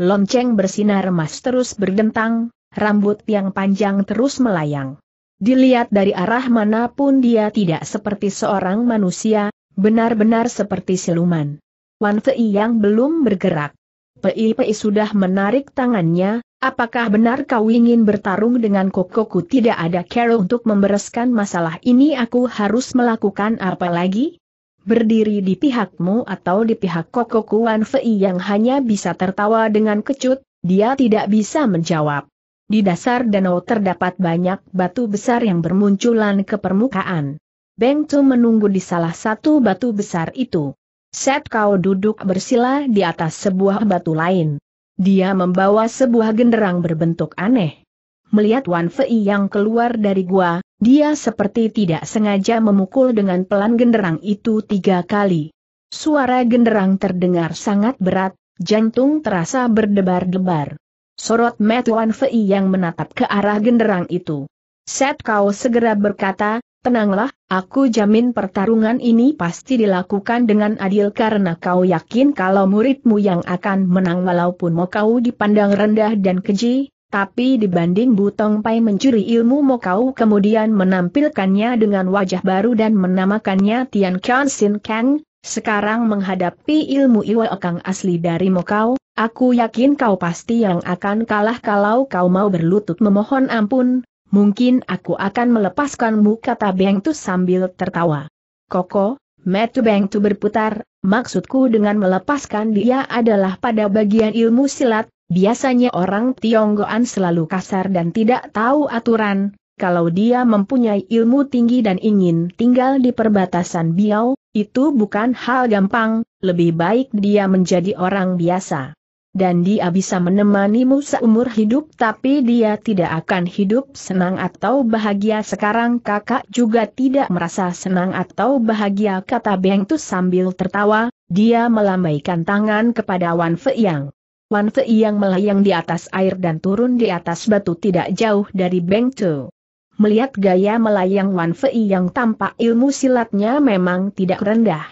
Lonceng bersinar emas terus berdentang, rambut yang panjang terus melayang. Dilihat dari arah manapun dia tidak seperti seorang manusia, benar-benar seperti siluman. Wan Fei yang belum bergerak, Pei-Pei sudah menarik tangannya, apakah benar kau ingin bertarung dengan kokoku tidak ada cara untuk membereskan masalah ini aku harus melakukan apa lagi? Berdiri di pihakmu atau di pihak kokoku Wan Fei yang hanya bisa tertawa dengan kecut, dia tidak bisa menjawab. Di dasar danau terdapat banyak batu besar yang bermunculan ke permukaan. Beng Tu menunggu di salah satu batu besar itu. Set kau duduk bersila di atas sebuah batu lain. Dia membawa sebuah genderang berbentuk aneh. Melihat Wan Fei yang keluar dari gua, dia seperti tidak sengaja memukul dengan pelan genderang itu tiga kali. Suara genderang terdengar sangat berat, jantung terasa berdebar-debar. Sorot mata Wan Fei yang menatap ke arah genderang itu. Set Kau segera berkata, Tenanglah, aku jamin pertarungan ini pasti dilakukan dengan adil karena kau yakin kalau muridmu yang akan menang walaupun mau kau dipandang rendah dan keji, tapi dibanding Butong Pai mencuri ilmu mau kau kemudian menampilkannya dengan wajah baru dan menamakannya Tian Kian Sin Kang, sekarang menghadapi ilmu Iwa Okang asli dari Mokau, aku yakin kau pasti yang akan kalah kalau kau mau berlutut memohon ampun, mungkin aku akan melepaskanmu kata Bengtu sambil tertawa. Koko, Metu Bengtu berputar, maksudku dengan melepaskan dia adalah pada bagian ilmu silat, biasanya orang Tionggoan selalu kasar dan tidak tahu aturan, kalau dia mempunyai ilmu tinggi dan ingin tinggal di perbatasan Biau, itu bukan hal gampang, lebih baik dia menjadi orang biasa dan dia bisa menemanimu seumur hidup tapi dia tidak akan hidup senang atau bahagia sekarang kakak juga tidak merasa senang atau bahagia kata Beng Tu sambil tertawa, dia melambaikan tangan kepada Wan Yang. Wan Feiyang melayang di atas air dan turun di atas batu tidak jauh dari Beng Tu. Melihat gaya melayang Wan Yang, tampak ilmu silatnya memang tidak rendah.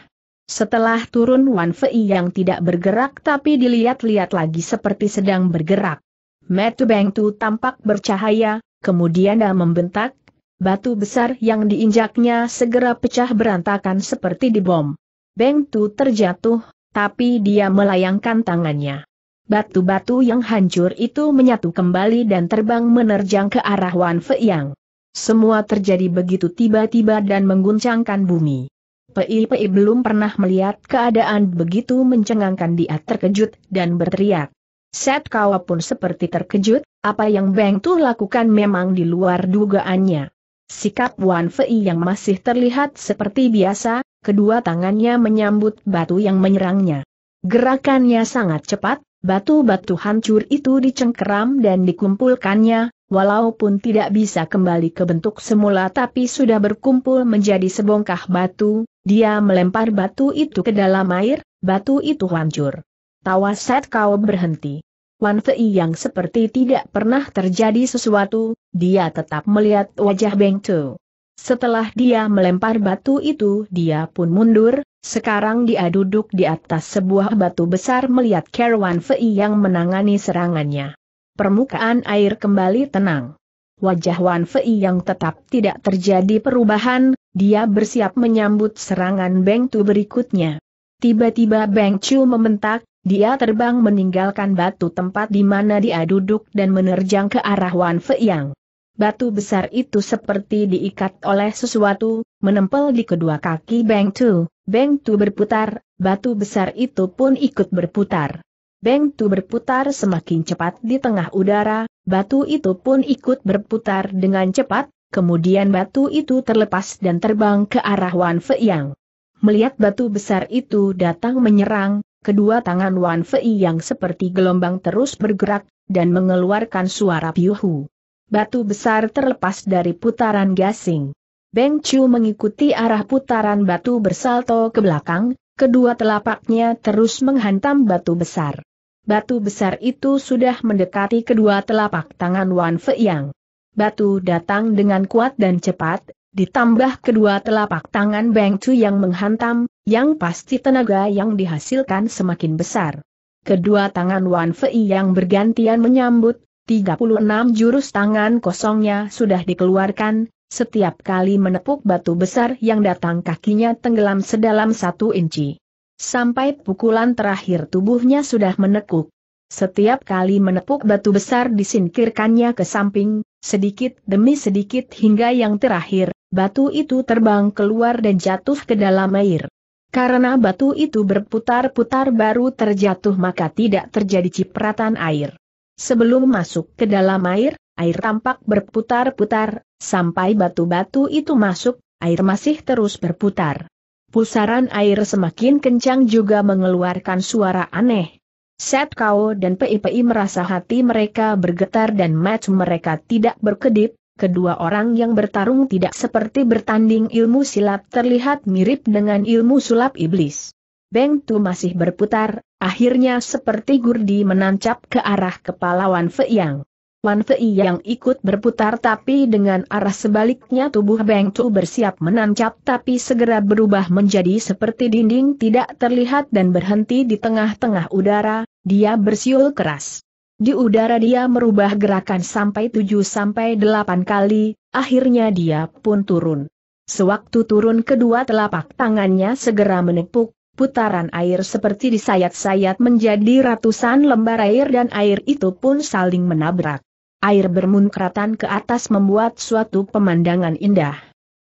Setelah turun Wan Fei yang tidak bergerak tapi dilihat-lihat lagi seperti sedang bergerak. Metu Beng Tu tampak bercahaya, kemudian dia membentak, batu besar yang diinjaknya segera pecah berantakan seperti dibom. Beng Tu terjatuh, tapi dia melayangkan tangannya. Batu-batu yang hancur itu menyatu kembali dan terbang menerjang ke arah Wan yang. Semua terjadi begitu tiba-tiba dan mengguncangkan bumi. Pei-pei belum pernah melihat keadaan begitu mencengangkan dia terkejut dan berteriak. Set Kawa pun seperti terkejut, apa yang Beng Tu lakukan memang di luar dugaannya. Sikap Wan Fei yang masih terlihat seperti biasa, kedua tangannya menyambut batu yang menyerangnya. Gerakannya sangat cepat, batu-batu hancur itu dicengkeram dan dikumpulkannya, walaupun tidak bisa kembali ke bentuk semula tapi sudah berkumpul menjadi sebongkah batu, dia melempar batu itu ke dalam air, batu itu hancur. Tawa Set Kau berhenti. Wan Fei yang seperti tidak pernah terjadi sesuatu, dia tetap melihat wajah Beng Tu. Setelah dia melempar batu itu dia pun mundur, sekarang dia duduk di atas sebuah batu besar melihat Wan Fei yang menangani serangannya. Permukaan air kembali tenang. Wajah Wan Fei yang tetap tidak terjadi perubahan, dia bersiap menyambut serangan Beng Tu berikutnya. Tiba-tiba Beng Chu membentak, dia terbang meninggalkan batu tempat di mana dia duduk dan menerjang ke arah Wan Feiyang. Batu besar itu seperti diikat oleh sesuatu, menempel di kedua kaki Beng Tu. Beng Tu berputar, batu besar itu pun ikut berputar. Beng Tu berputar semakin cepat di tengah udara, batu itu pun ikut berputar dengan cepat, Kemudian batu itu terlepas dan terbang ke arah Wan Fei Yang. Melihat batu besar itu datang menyerang, kedua tangan Wan Fei yang seperti gelombang terus bergerak, dan mengeluarkan suara piuhu. Batu besar terlepas dari putaran gasing. Beng Chu mengikuti arah putaran batu bersalto ke belakang, kedua telapaknya terus menghantam batu besar. Batu besar itu sudah mendekati kedua telapak tangan Wan Feiyang batu datang dengan kuat dan cepat, ditambah kedua telapak tangan Beng Chu yang menghantam, yang pasti tenaga yang dihasilkan semakin besar. Kedua tangan Wan Fei yang bergantian menyambut, 36 jurus tangan kosongnya sudah dikeluarkan, setiap kali menepuk batu besar yang datang kakinya tenggelam sedalam satu inci. Sampai pukulan terakhir tubuhnya sudah menekuk. Setiap kali menepuk batu besar disingkirkannya ke samping, Sedikit demi sedikit hingga yang terakhir, batu itu terbang keluar dan jatuh ke dalam air. Karena batu itu berputar-putar baru terjatuh maka tidak terjadi cipratan air. Sebelum masuk ke dalam air, air tampak berputar-putar, sampai batu-batu itu masuk, air masih terus berputar. Pusaran air semakin kencang juga mengeluarkan suara aneh, Set Kau dan PIPI merasa hati mereka bergetar dan match mereka tidak berkedip, kedua orang yang bertarung tidak seperti bertanding ilmu silat terlihat mirip dengan ilmu sulap iblis. Beng Tu masih berputar, akhirnya seperti gurdi menancap ke arah kepala Wan Fei Yang. Manfei yang ikut berputar tapi dengan arah sebaliknya tubuh Beng Tu bersiap menancap tapi segera berubah menjadi seperti dinding tidak terlihat dan berhenti di tengah-tengah udara, dia bersiul keras. Di udara dia merubah gerakan sampai 7 sampai 8 kali, akhirnya dia pun turun. Sewaktu turun kedua telapak tangannya segera menepuk, putaran air seperti disayat-sayat menjadi ratusan lembar air dan air itu pun saling menabrak air bermunkratan ke atas membuat suatu pemandangan indah.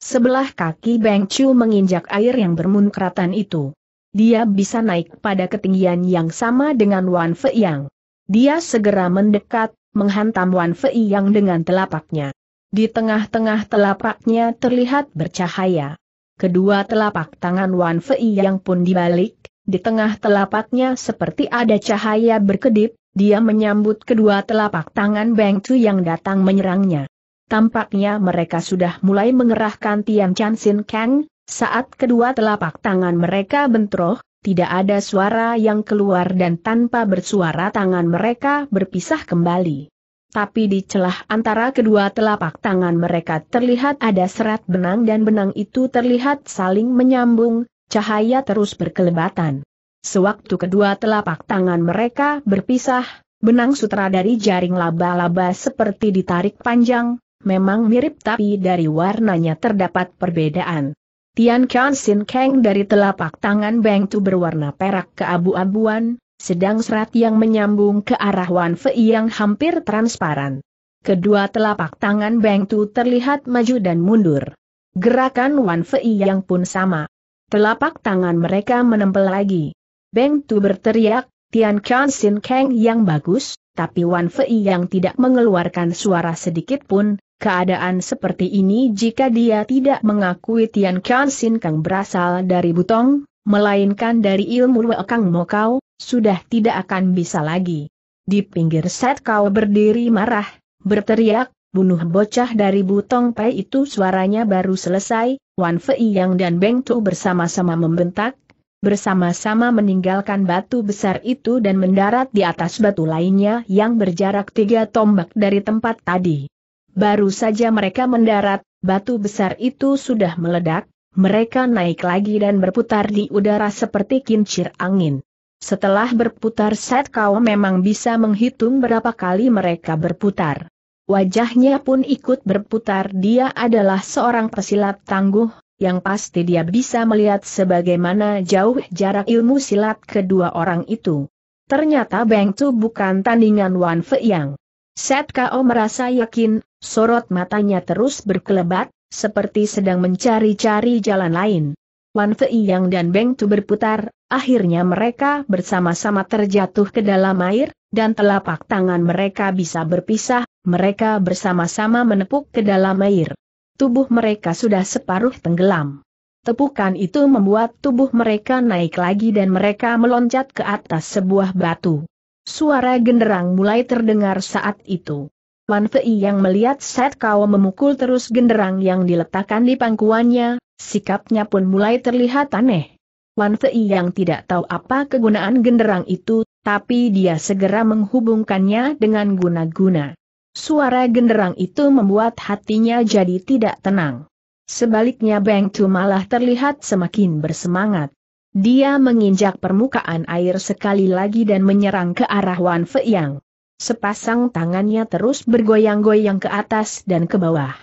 Sebelah kaki Beng Chu menginjak air yang bermunkratan itu. Dia bisa naik pada ketinggian yang sama dengan Wan Fei Yang. Dia segera mendekat, menghantam Wan Fei Yang dengan telapaknya. Di tengah-tengah telapaknya terlihat bercahaya. Kedua telapak tangan Wan Fei Yang pun dibalik, di tengah telapaknya seperti ada cahaya berkedip, dia menyambut kedua telapak tangan Beng Chu yang datang menyerangnya. Tampaknya mereka sudah mulai mengerahkan Tian Chan Sin Kang, saat kedua telapak tangan mereka bentroh, tidak ada suara yang keluar dan tanpa bersuara tangan mereka berpisah kembali. Tapi di celah antara kedua telapak tangan mereka terlihat ada serat benang dan benang itu terlihat saling menyambung, cahaya terus berkelebatan. Sewaktu kedua telapak tangan mereka berpisah, benang sutra dari jaring laba-laba seperti ditarik panjang, memang mirip tapi dari warnanya terdapat perbedaan. Tian Kian Sin Kang dari telapak tangan Beng Tu berwarna perak ke abu abuan sedang serat yang menyambung ke arah Wan Fei yang hampir transparan. Kedua telapak tangan Beng Tu terlihat maju dan mundur. Gerakan Wan Fei yang pun sama. Telapak tangan mereka menempel lagi. Beng Tu berteriak, Tian Chan Sin Kang yang bagus, tapi Wan Fei yang tidak mengeluarkan suara sedikit pun, keadaan seperti ini jika dia tidak mengakui Tian Chan Sin Kang berasal dari Butong, melainkan dari ilmu Kang Mokau, sudah tidak akan bisa lagi. Di pinggir set kau berdiri marah, berteriak, bunuh bocah dari Butong Pai itu suaranya baru selesai, Wan Fei Yang dan Beng Tu bersama-sama membentak, bersama-sama meninggalkan batu besar itu dan mendarat di atas batu lainnya yang berjarak tiga tombak dari tempat tadi. Baru saja mereka mendarat, batu besar itu sudah meledak, mereka naik lagi dan berputar di udara seperti kincir angin. Setelah berputar set kau memang bisa menghitung berapa kali mereka berputar. Wajahnya pun ikut berputar dia adalah seorang pesilat tangguh, yang pasti dia bisa melihat sebagaimana jauh jarak ilmu silat kedua orang itu. Ternyata Beng Tu bukan tandingan Wan Fei Yang. Set Kao merasa yakin, sorot matanya terus berkelebat, seperti sedang mencari-cari jalan lain. Wan Fei Yang dan Beng Tu berputar, akhirnya mereka bersama-sama terjatuh ke dalam air, dan telapak tangan mereka bisa berpisah, mereka bersama-sama menepuk ke dalam air tubuh mereka sudah separuh tenggelam. Tepukan itu membuat tubuh mereka naik lagi dan mereka meloncat ke atas sebuah batu. Suara genderang mulai terdengar saat itu. Wan Fei yang melihat Set Kau memukul terus genderang yang diletakkan di pangkuannya, sikapnya pun mulai terlihat aneh. Wan Fei yang tidak tahu apa kegunaan genderang itu, tapi dia segera menghubungkannya dengan guna-guna. Suara genderang itu membuat hatinya jadi tidak tenang. Sebaliknya Beng Tu malah terlihat semakin bersemangat. Dia menginjak permukaan air sekali lagi dan menyerang ke arah Wan Fei Yang. Sepasang tangannya terus bergoyang-goyang ke atas dan ke bawah.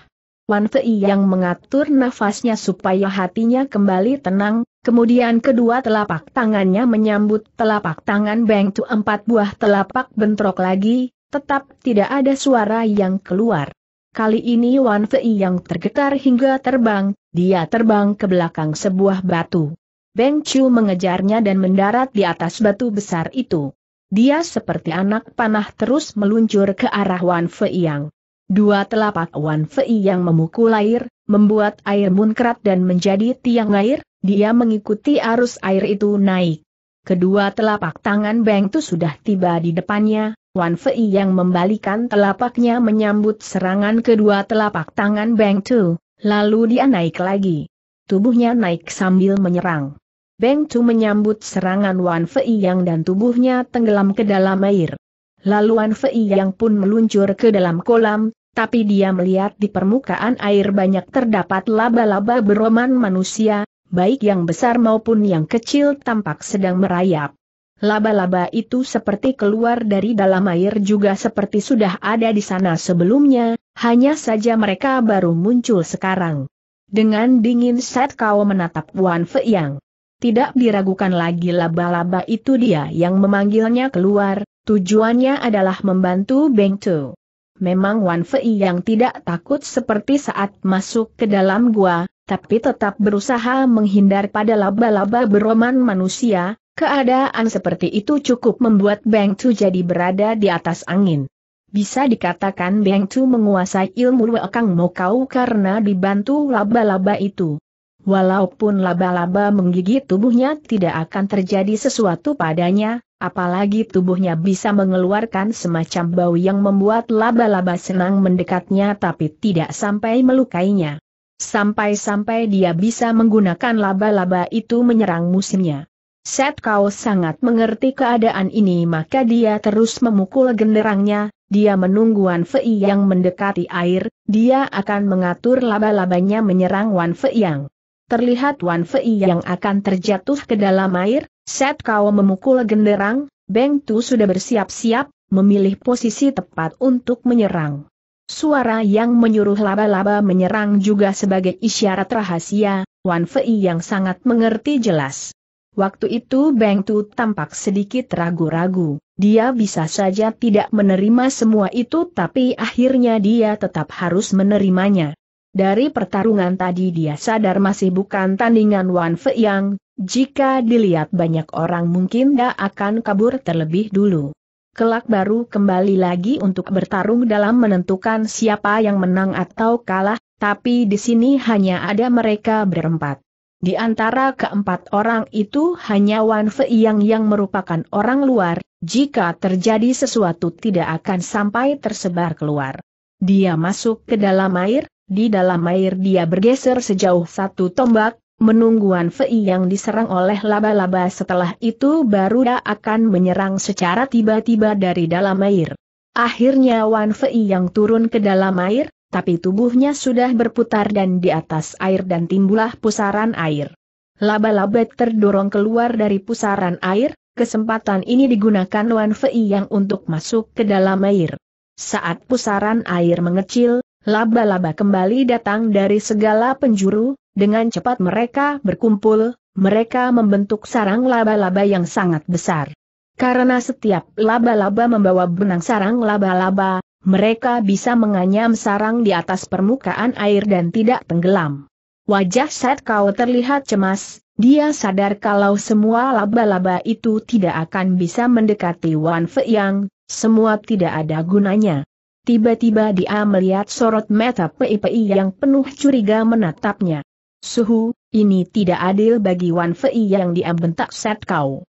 Wan Fei yang mengatur nafasnya supaya hatinya kembali tenang, kemudian kedua telapak tangannya menyambut telapak tangan Beng Tu empat buah telapak bentrok lagi, tetap tidak ada suara yang keluar. Kali ini Wan Fei yang tergetar hingga terbang, dia terbang ke belakang sebuah batu. Beng Chu mengejarnya dan mendarat di atas batu besar itu. Dia seperti anak panah terus meluncur ke arah Wan Fei yang. Dua telapak Wan Fei yang memukul air, membuat air munkrat dan menjadi tiang air, dia mengikuti arus air itu naik. Kedua telapak tangan Beng Tu sudah tiba di depannya, Wan Fei yang membalikan telapaknya menyambut serangan kedua telapak tangan Beng Tu, lalu dia naik lagi. Tubuhnya naik sambil menyerang. Beng Tu menyambut serangan Wan Fei yang dan tubuhnya tenggelam ke dalam air. Lalu Wan Fei yang pun meluncur ke dalam kolam, tapi dia melihat di permukaan air banyak terdapat laba-laba beroman manusia, baik yang besar maupun yang kecil tampak sedang merayap. Laba-laba itu seperti keluar dari dalam air juga seperti sudah ada di sana sebelumnya, hanya saja mereka baru muncul sekarang. Dengan dingin Set Kau menatap Wan yang. Tidak diragukan lagi laba-laba itu dia yang memanggilnya keluar, tujuannya adalah membantu Beng Tu. Memang Wan Fei yang tidak takut seperti saat masuk ke dalam gua, tapi tetap berusaha menghindar pada laba-laba beroman manusia, Keadaan seperti itu cukup membuat Beng Tu jadi berada di atas angin. Bisa dikatakan Beng Tu menguasai ilmu Wekang Mokau karena dibantu laba-laba itu. Walaupun laba-laba menggigit tubuhnya tidak akan terjadi sesuatu padanya, apalagi tubuhnya bisa mengeluarkan semacam bau yang membuat laba-laba senang mendekatnya tapi tidak sampai melukainya. Sampai-sampai dia bisa menggunakan laba-laba itu menyerang musimnya. Set Kau sangat mengerti keadaan ini maka dia terus memukul genderangnya, dia menunggu Wan Fei yang mendekati air, dia akan mengatur laba-labanya menyerang Wan Fei yang. Terlihat Wan Fei yang akan terjatuh ke dalam air, Set Kau memukul genderang, Beng Tu sudah bersiap-siap, memilih posisi tepat untuk menyerang. Suara yang menyuruh laba-laba menyerang juga sebagai isyarat rahasia, Wan Fei yang sangat mengerti jelas. Waktu itu Beng Tu tampak sedikit ragu-ragu, dia bisa saja tidak menerima semua itu tapi akhirnya dia tetap harus menerimanya. Dari pertarungan tadi dia sadar masih bukan tandingan Wan Fei Yang, jika dilihat banyak orang mungkin dia akan kabur terlebih dulu. Kelak baru kembali lagi untuk bertarung dalam menentukan siapa yang menang atau kalah, tapi di sini hanya ada mereka berempat. Di antara keempat orang itu hanya Wan Fei yang merupakan orang luar, jika terjadi sesuatu tidak akan sampai tersebar keluar. Dia masuk ke dalam air, di dalam air dia bergeser sejauh satu tombak, menunggu Wan Fei yang diserang oleh laba-laba setelah itu baru dia akan menyerang secara tiba-tiba dari dalam air. Akhirnya Wan Fei yang turun ke dalam air, tapi tubuhnya sudah berputar dan di atas air dan timbullah pusaran air. Laba-laba terdorong keluar dari pusaran air, kesempatan ini digunakan Wan Fei yang untuk masuk ke dalam air. Saat pusaran air mengecil, laba-laba kembali datang dari segala penjuru, dengan cepat mereka berkumpul, mereka membentuk sarang laba-laba yang sangat besar. Karena setiap laba-laba membawa benang sarang laba-laba, mereka bisa menganyam sarang di atas permukaan air dan tidak tenggelam. Wajah Set Kau terlihat cemas, dia sadar kalau semua laba-laba itu tidak akan bisa mendekati Wan Fe Yang, semua tidak ada gunanya. Tiba-tiba dia melihat sorot mata Pei yang penuh curiga menatapnya. Suhu, ini tidak adil bagi Wan yang dia bentak Set Kau.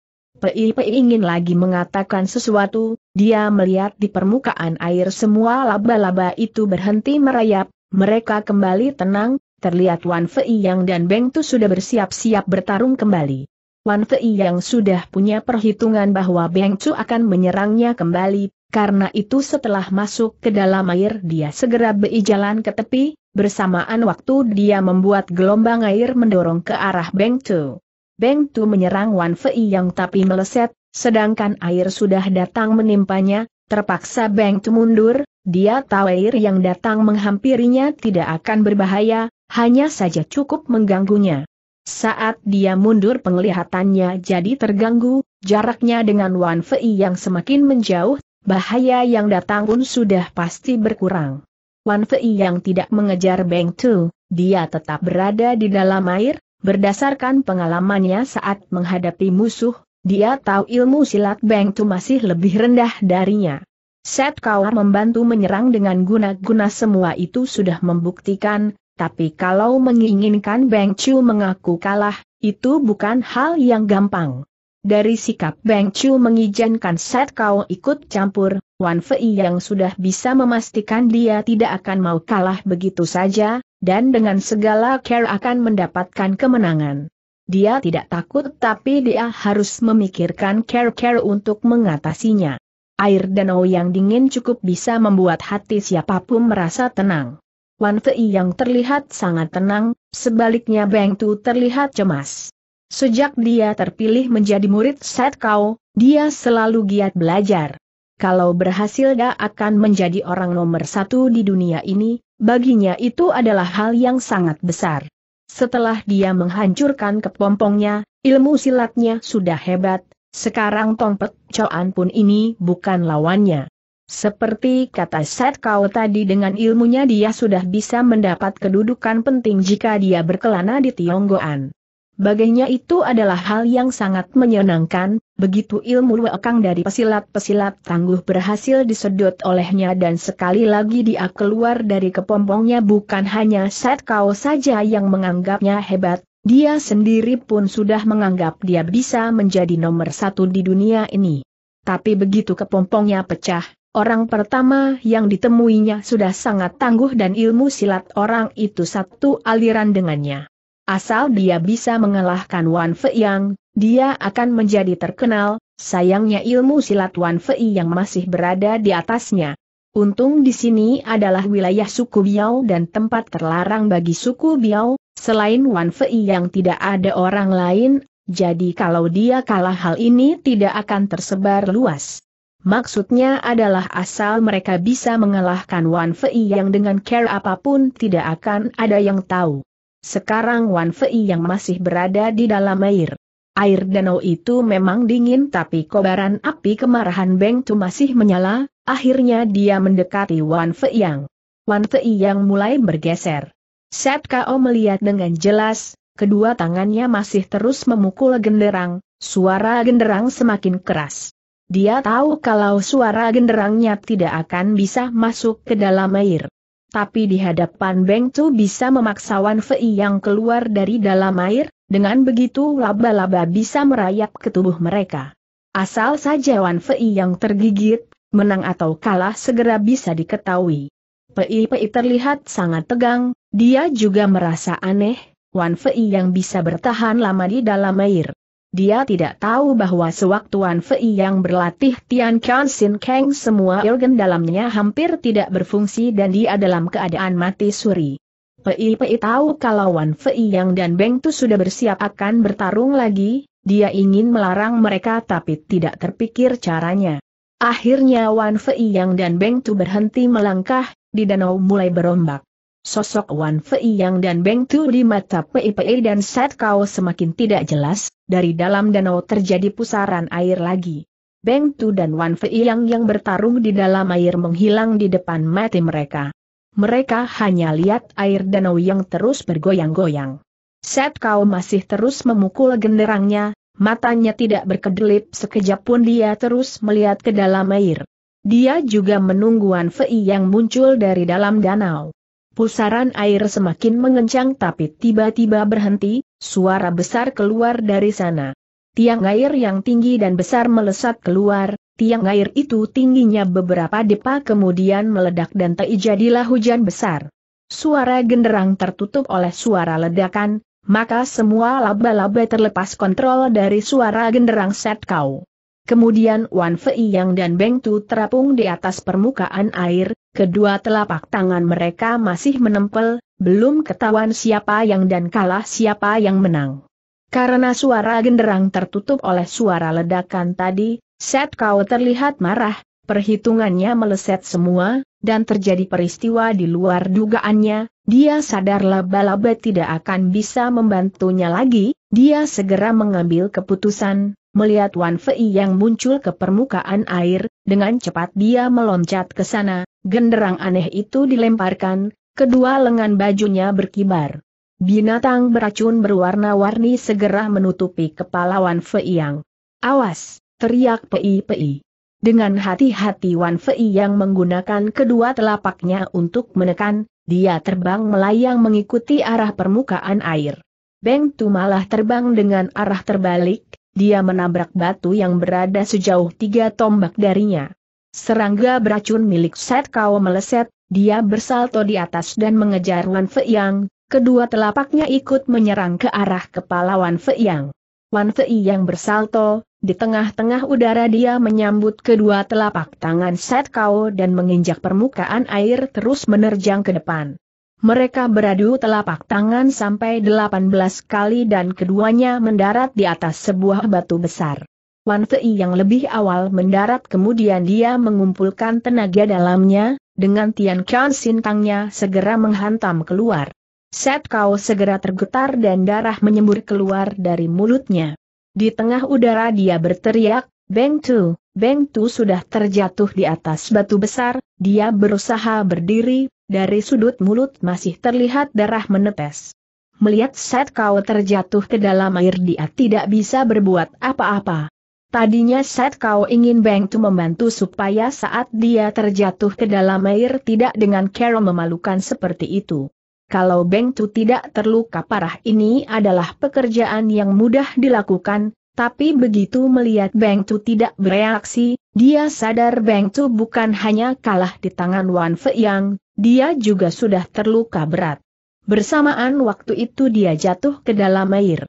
Pei Pei ingin lagi mengatakan sesuatu, dia melihat di permukaan air semua laba-laba itu berhenti merayap, mereka kembali tenang, terlihat Wan Fei Yang dan Beng Tu sudah bersiap-siap bertarung kembali. Wan Fei Yang sudah punya perhitungan bahwa Beng Tu akan menyerangnya kembali, karena itu setelah masuk ke dalam air dia segera beri jalan ke tepi, bersamaan waktu dia membuat gelombang air mendorong ke arah Beng Tu. Beng Tu menyerang Wan Fei yang tapi meleset, sedangkan air sudah datang menimpanya, terpaksa Beng Tu mundur, dia tahu air yang datang menghampirinya tidak akan berbahaya, hanya saja cukup mengganggunya. Saat dia mundur penglihatannya jadi terganggu, jaraknya dengan Wan Fei yang semakin menjauh, bahaya yang datang pun sudah pasti berkurang. Wan Fei yang tidak mengejar Beng Tu, dia tetap berada di dalam air, Berdasarkan pengalamannya saat menghadapi musuh, dia tahu ilmu silat Beng Tu masih lebih rendah darinya. Set Kawar membantu menyerang dengan guna-guna semua itu sudah membuktikan, tapi kalau menginginkan Beng Chu mengaku kalah, itu bukan hal yang gampang. Dari sikap Beng Chu mengizinkan Set Kau ikut campur, Wan Fei yang sudah bisa memastikan dia tidak akan mau kalah begitu saja, dan dengan segala care akan mendapatkan kemenangan. Dia tidak takut tapi dia harus memikirkan care-care untuk mengatasinya. Air danau yang dingin cukup bisa membuat hati siapapun merasa tenang. Wan Fei yang terlihat sangat tenang, sebaliknya Beng Tu terlihat cemas. Sejak dia terpilih menjadi murid Set Kau, dia selalu giat belajar kalau berhasil dia akan menjadi orang nomor satu di dunia ini, baginya itu adalah hal yang sangat besar. Setelah dia menghancurkan kepompongnya, ilmu silatnya sudah hebat, sekarang Tongpet Coan pun ini bukan lawannya. Seperti kata Set Kau tadi dengan ilmunya dia sudah bisa mendapat kedudukan penting jika dia berkelana di Tionggoan. Baginya itu adalah hal yang sangat menyenangkan, Begitu ilmu Luokang dari pesilat-pesilat tangguh berhasil disedot olehnya dan sekali lagi dia keluar dari kepompongnya bukan hanya Set Kau saja yang menganggapnya hebat, dia sendiri pun sudah menganggap dia bisa menjadi nomor satu di dunia ini. Tapi begitu kepompongnya pecah, orang pertama yang ditemuinya sudah sangat tangguh dan ilmu silat orang itu satu aliran dengannya. Asal dia bisa mengalahkan Wan Fei Yang, dia akan menjadi terkenal, sayangnya ilmu silat Wan Fei yang masih berada di atasnya. Untung di sini adalah wilayah suku Biao dan tempat terlarang bagi suku Biao, selain Wan Fei yang tidak ada orang lain, jadi kalau dia kalah hal ini tidak akan tersebar luas. Maksudnya adalah asal mereka bisa mengalahkan Wan Fei yang dengan care apapun tidak akan ada yang tahu. Sekarang Wan Fei yang masih berada di dalam air. Air danau itu memang dingin tapi kobaran api kemarahan Beng Tu masih menyala, akhirnya dia mendekati Wan Feiyang. Wan Feiyang mulai bergeser. Set Kao melihat dengan jelas, kedua tangannya masih terus memukul genderang, suara genderang semakin keras. Dia tahu kalau suara genderangnya tidak akan bisa masuk ke dalam air. Tapi di hadapan Beng Tu bisa memaksa Wan Fei yang keluar dari dalam air, dengan begitu laba-laba bisa merayap ke tubuh mereka. Asal saja Wan Fei yang tergigit, menang atau kalah segera bisa diketahui. Pei Pei terlihat sangat tegang, dia juga merasa aneh, Wan Fei yang bisa bertahan lama di dalam air. Dia tidak tahu bahwa sewaktu Wan Fei yang berlatih Tian Qian Sin Kang semua organ dalamnya hampir tidak berfungsi dan dia dalam keadaan mati suri. Pei-Pei tahu kalau Wan Fei Yang dan Beng Tu sudah bersiap akan bertarung lagi, dia ingin melarang mereka tapi tidak terpikir caranya. Akhirnya Wan Fei Yang dan Beng Tu berhenti melangkah, di danau mulai berombak. Sosok Wan Fei Yang dan Beng Tu di mata Pei Pei dan Set Kau semakin tidak jelas, dari dalam danau terjadi pusaran air lagi. Beng Tu dan Wan Fei Yang yang bertarung di dalam air menghilang di depan mati mereka mereka hanya lihat air danau yang terus bergoyang-goyang. Set kau masih terus memukul genderangnya, matanya tidak berkedelip sekejap pun dia terus melihat ke dalam air. Dia juga menungguan Fei yang muncul dari dalam danau. Pusaran air semakin mengencang tapi tiba-tiba berhenti, suara besar keluar dari sana. Tiang air yang tinggi dan besar melesat keluar, Tiang air itu tingginya beberapa depa kemudian meledak dan terjadilah hujan besar. Suara genderang tertutup oleh suara ledakan, maka semua laba-laba terlepas kontrol dari suara genderang set kau. Kemudian Wan Fei Yang dan Beng Tu terapung di atas permukaan air, kedua telapak tangan mereka masih menempel, belum ketahuan siapa yang dan kalah siapa yang menang. Karena suara genderang tertutup oleh suara ledakan tadi, Set kau terlihat marah, perhitungannya meleset semua, dan terjadi peristiwa di luar dugaannya, dia sadarlah laba-laba tidak akan bisa membantunya lagi, dia segera mengambil keputusan, melihat Wan Fei yang muncul ke permukaan air, dengan cepat dia meloncat ke sana, genderang aneh itu dilemparkan, kedua lengan bajunya berkibar. Binatang beracun berwarna-warni segera menutupi kepala Wan Fei yang. Awas! teriak Pei Pei. Dengan hati-hati Wan Fei yang menggunakan kedua telapaknya untuk menekan, dia terbang melayang mengikuti arah permukaan air. Beng Tu malah terbang dengan arah terbalik, dia menabrak batu yang berada sejauh tiga tombak darinya. Serangga beracun milik Set Kau meleset, dia bersalto di atas dan mengejar Wan Fei Yang, kedua telapaknya ikut menyerang ke arah kepala Wan Fei Yang. Wan Fei Yang bersalto, di tengah-tengah udara dia menyambut kedua telapak tangan Set Kao dan menginjak permukaan air terus menerjang ke depan. Mereka beradu telapak tangan sampai 18 kali dan keduanya mendarat di atas sebuah batu besar. Wan Fei yang lebih awal mendarat kemudian dia mengumpulkan tenaga dalamnya, dengan Tian Qian sintangnya segera menghantam keluar. Set Kao segera tergetar dan darah menyembur keluar dari mulutnya. Di tengah udara dia berteriak, Beng Tu, Beng Tu sudah terjatuh di atas batu besar, dia berusaha berdiri, dari sudut mulut masih terlihat darah menetes. Melihat Set Kau terjatuh ke dalam air dia tidak bisa berbuat apa-apa. Tadinya Set Kau ingin Beng Tu membantu supaya saat dia terjatuh ke dalam air tidak dengan cara memalukan seperti itu. Kalau Beng Tu tidak terluka parah ini adalah pekerjaan yang mudah dilakukan, tapi begitu melihat Beng Tu tidak bereaksi, dia sadar Beng Tu bukan hanya kalah di tangan Wan Fei Yang, dia juga sudah terluka berat. Bersamaan waktu itu dia jatuh ke dalam air.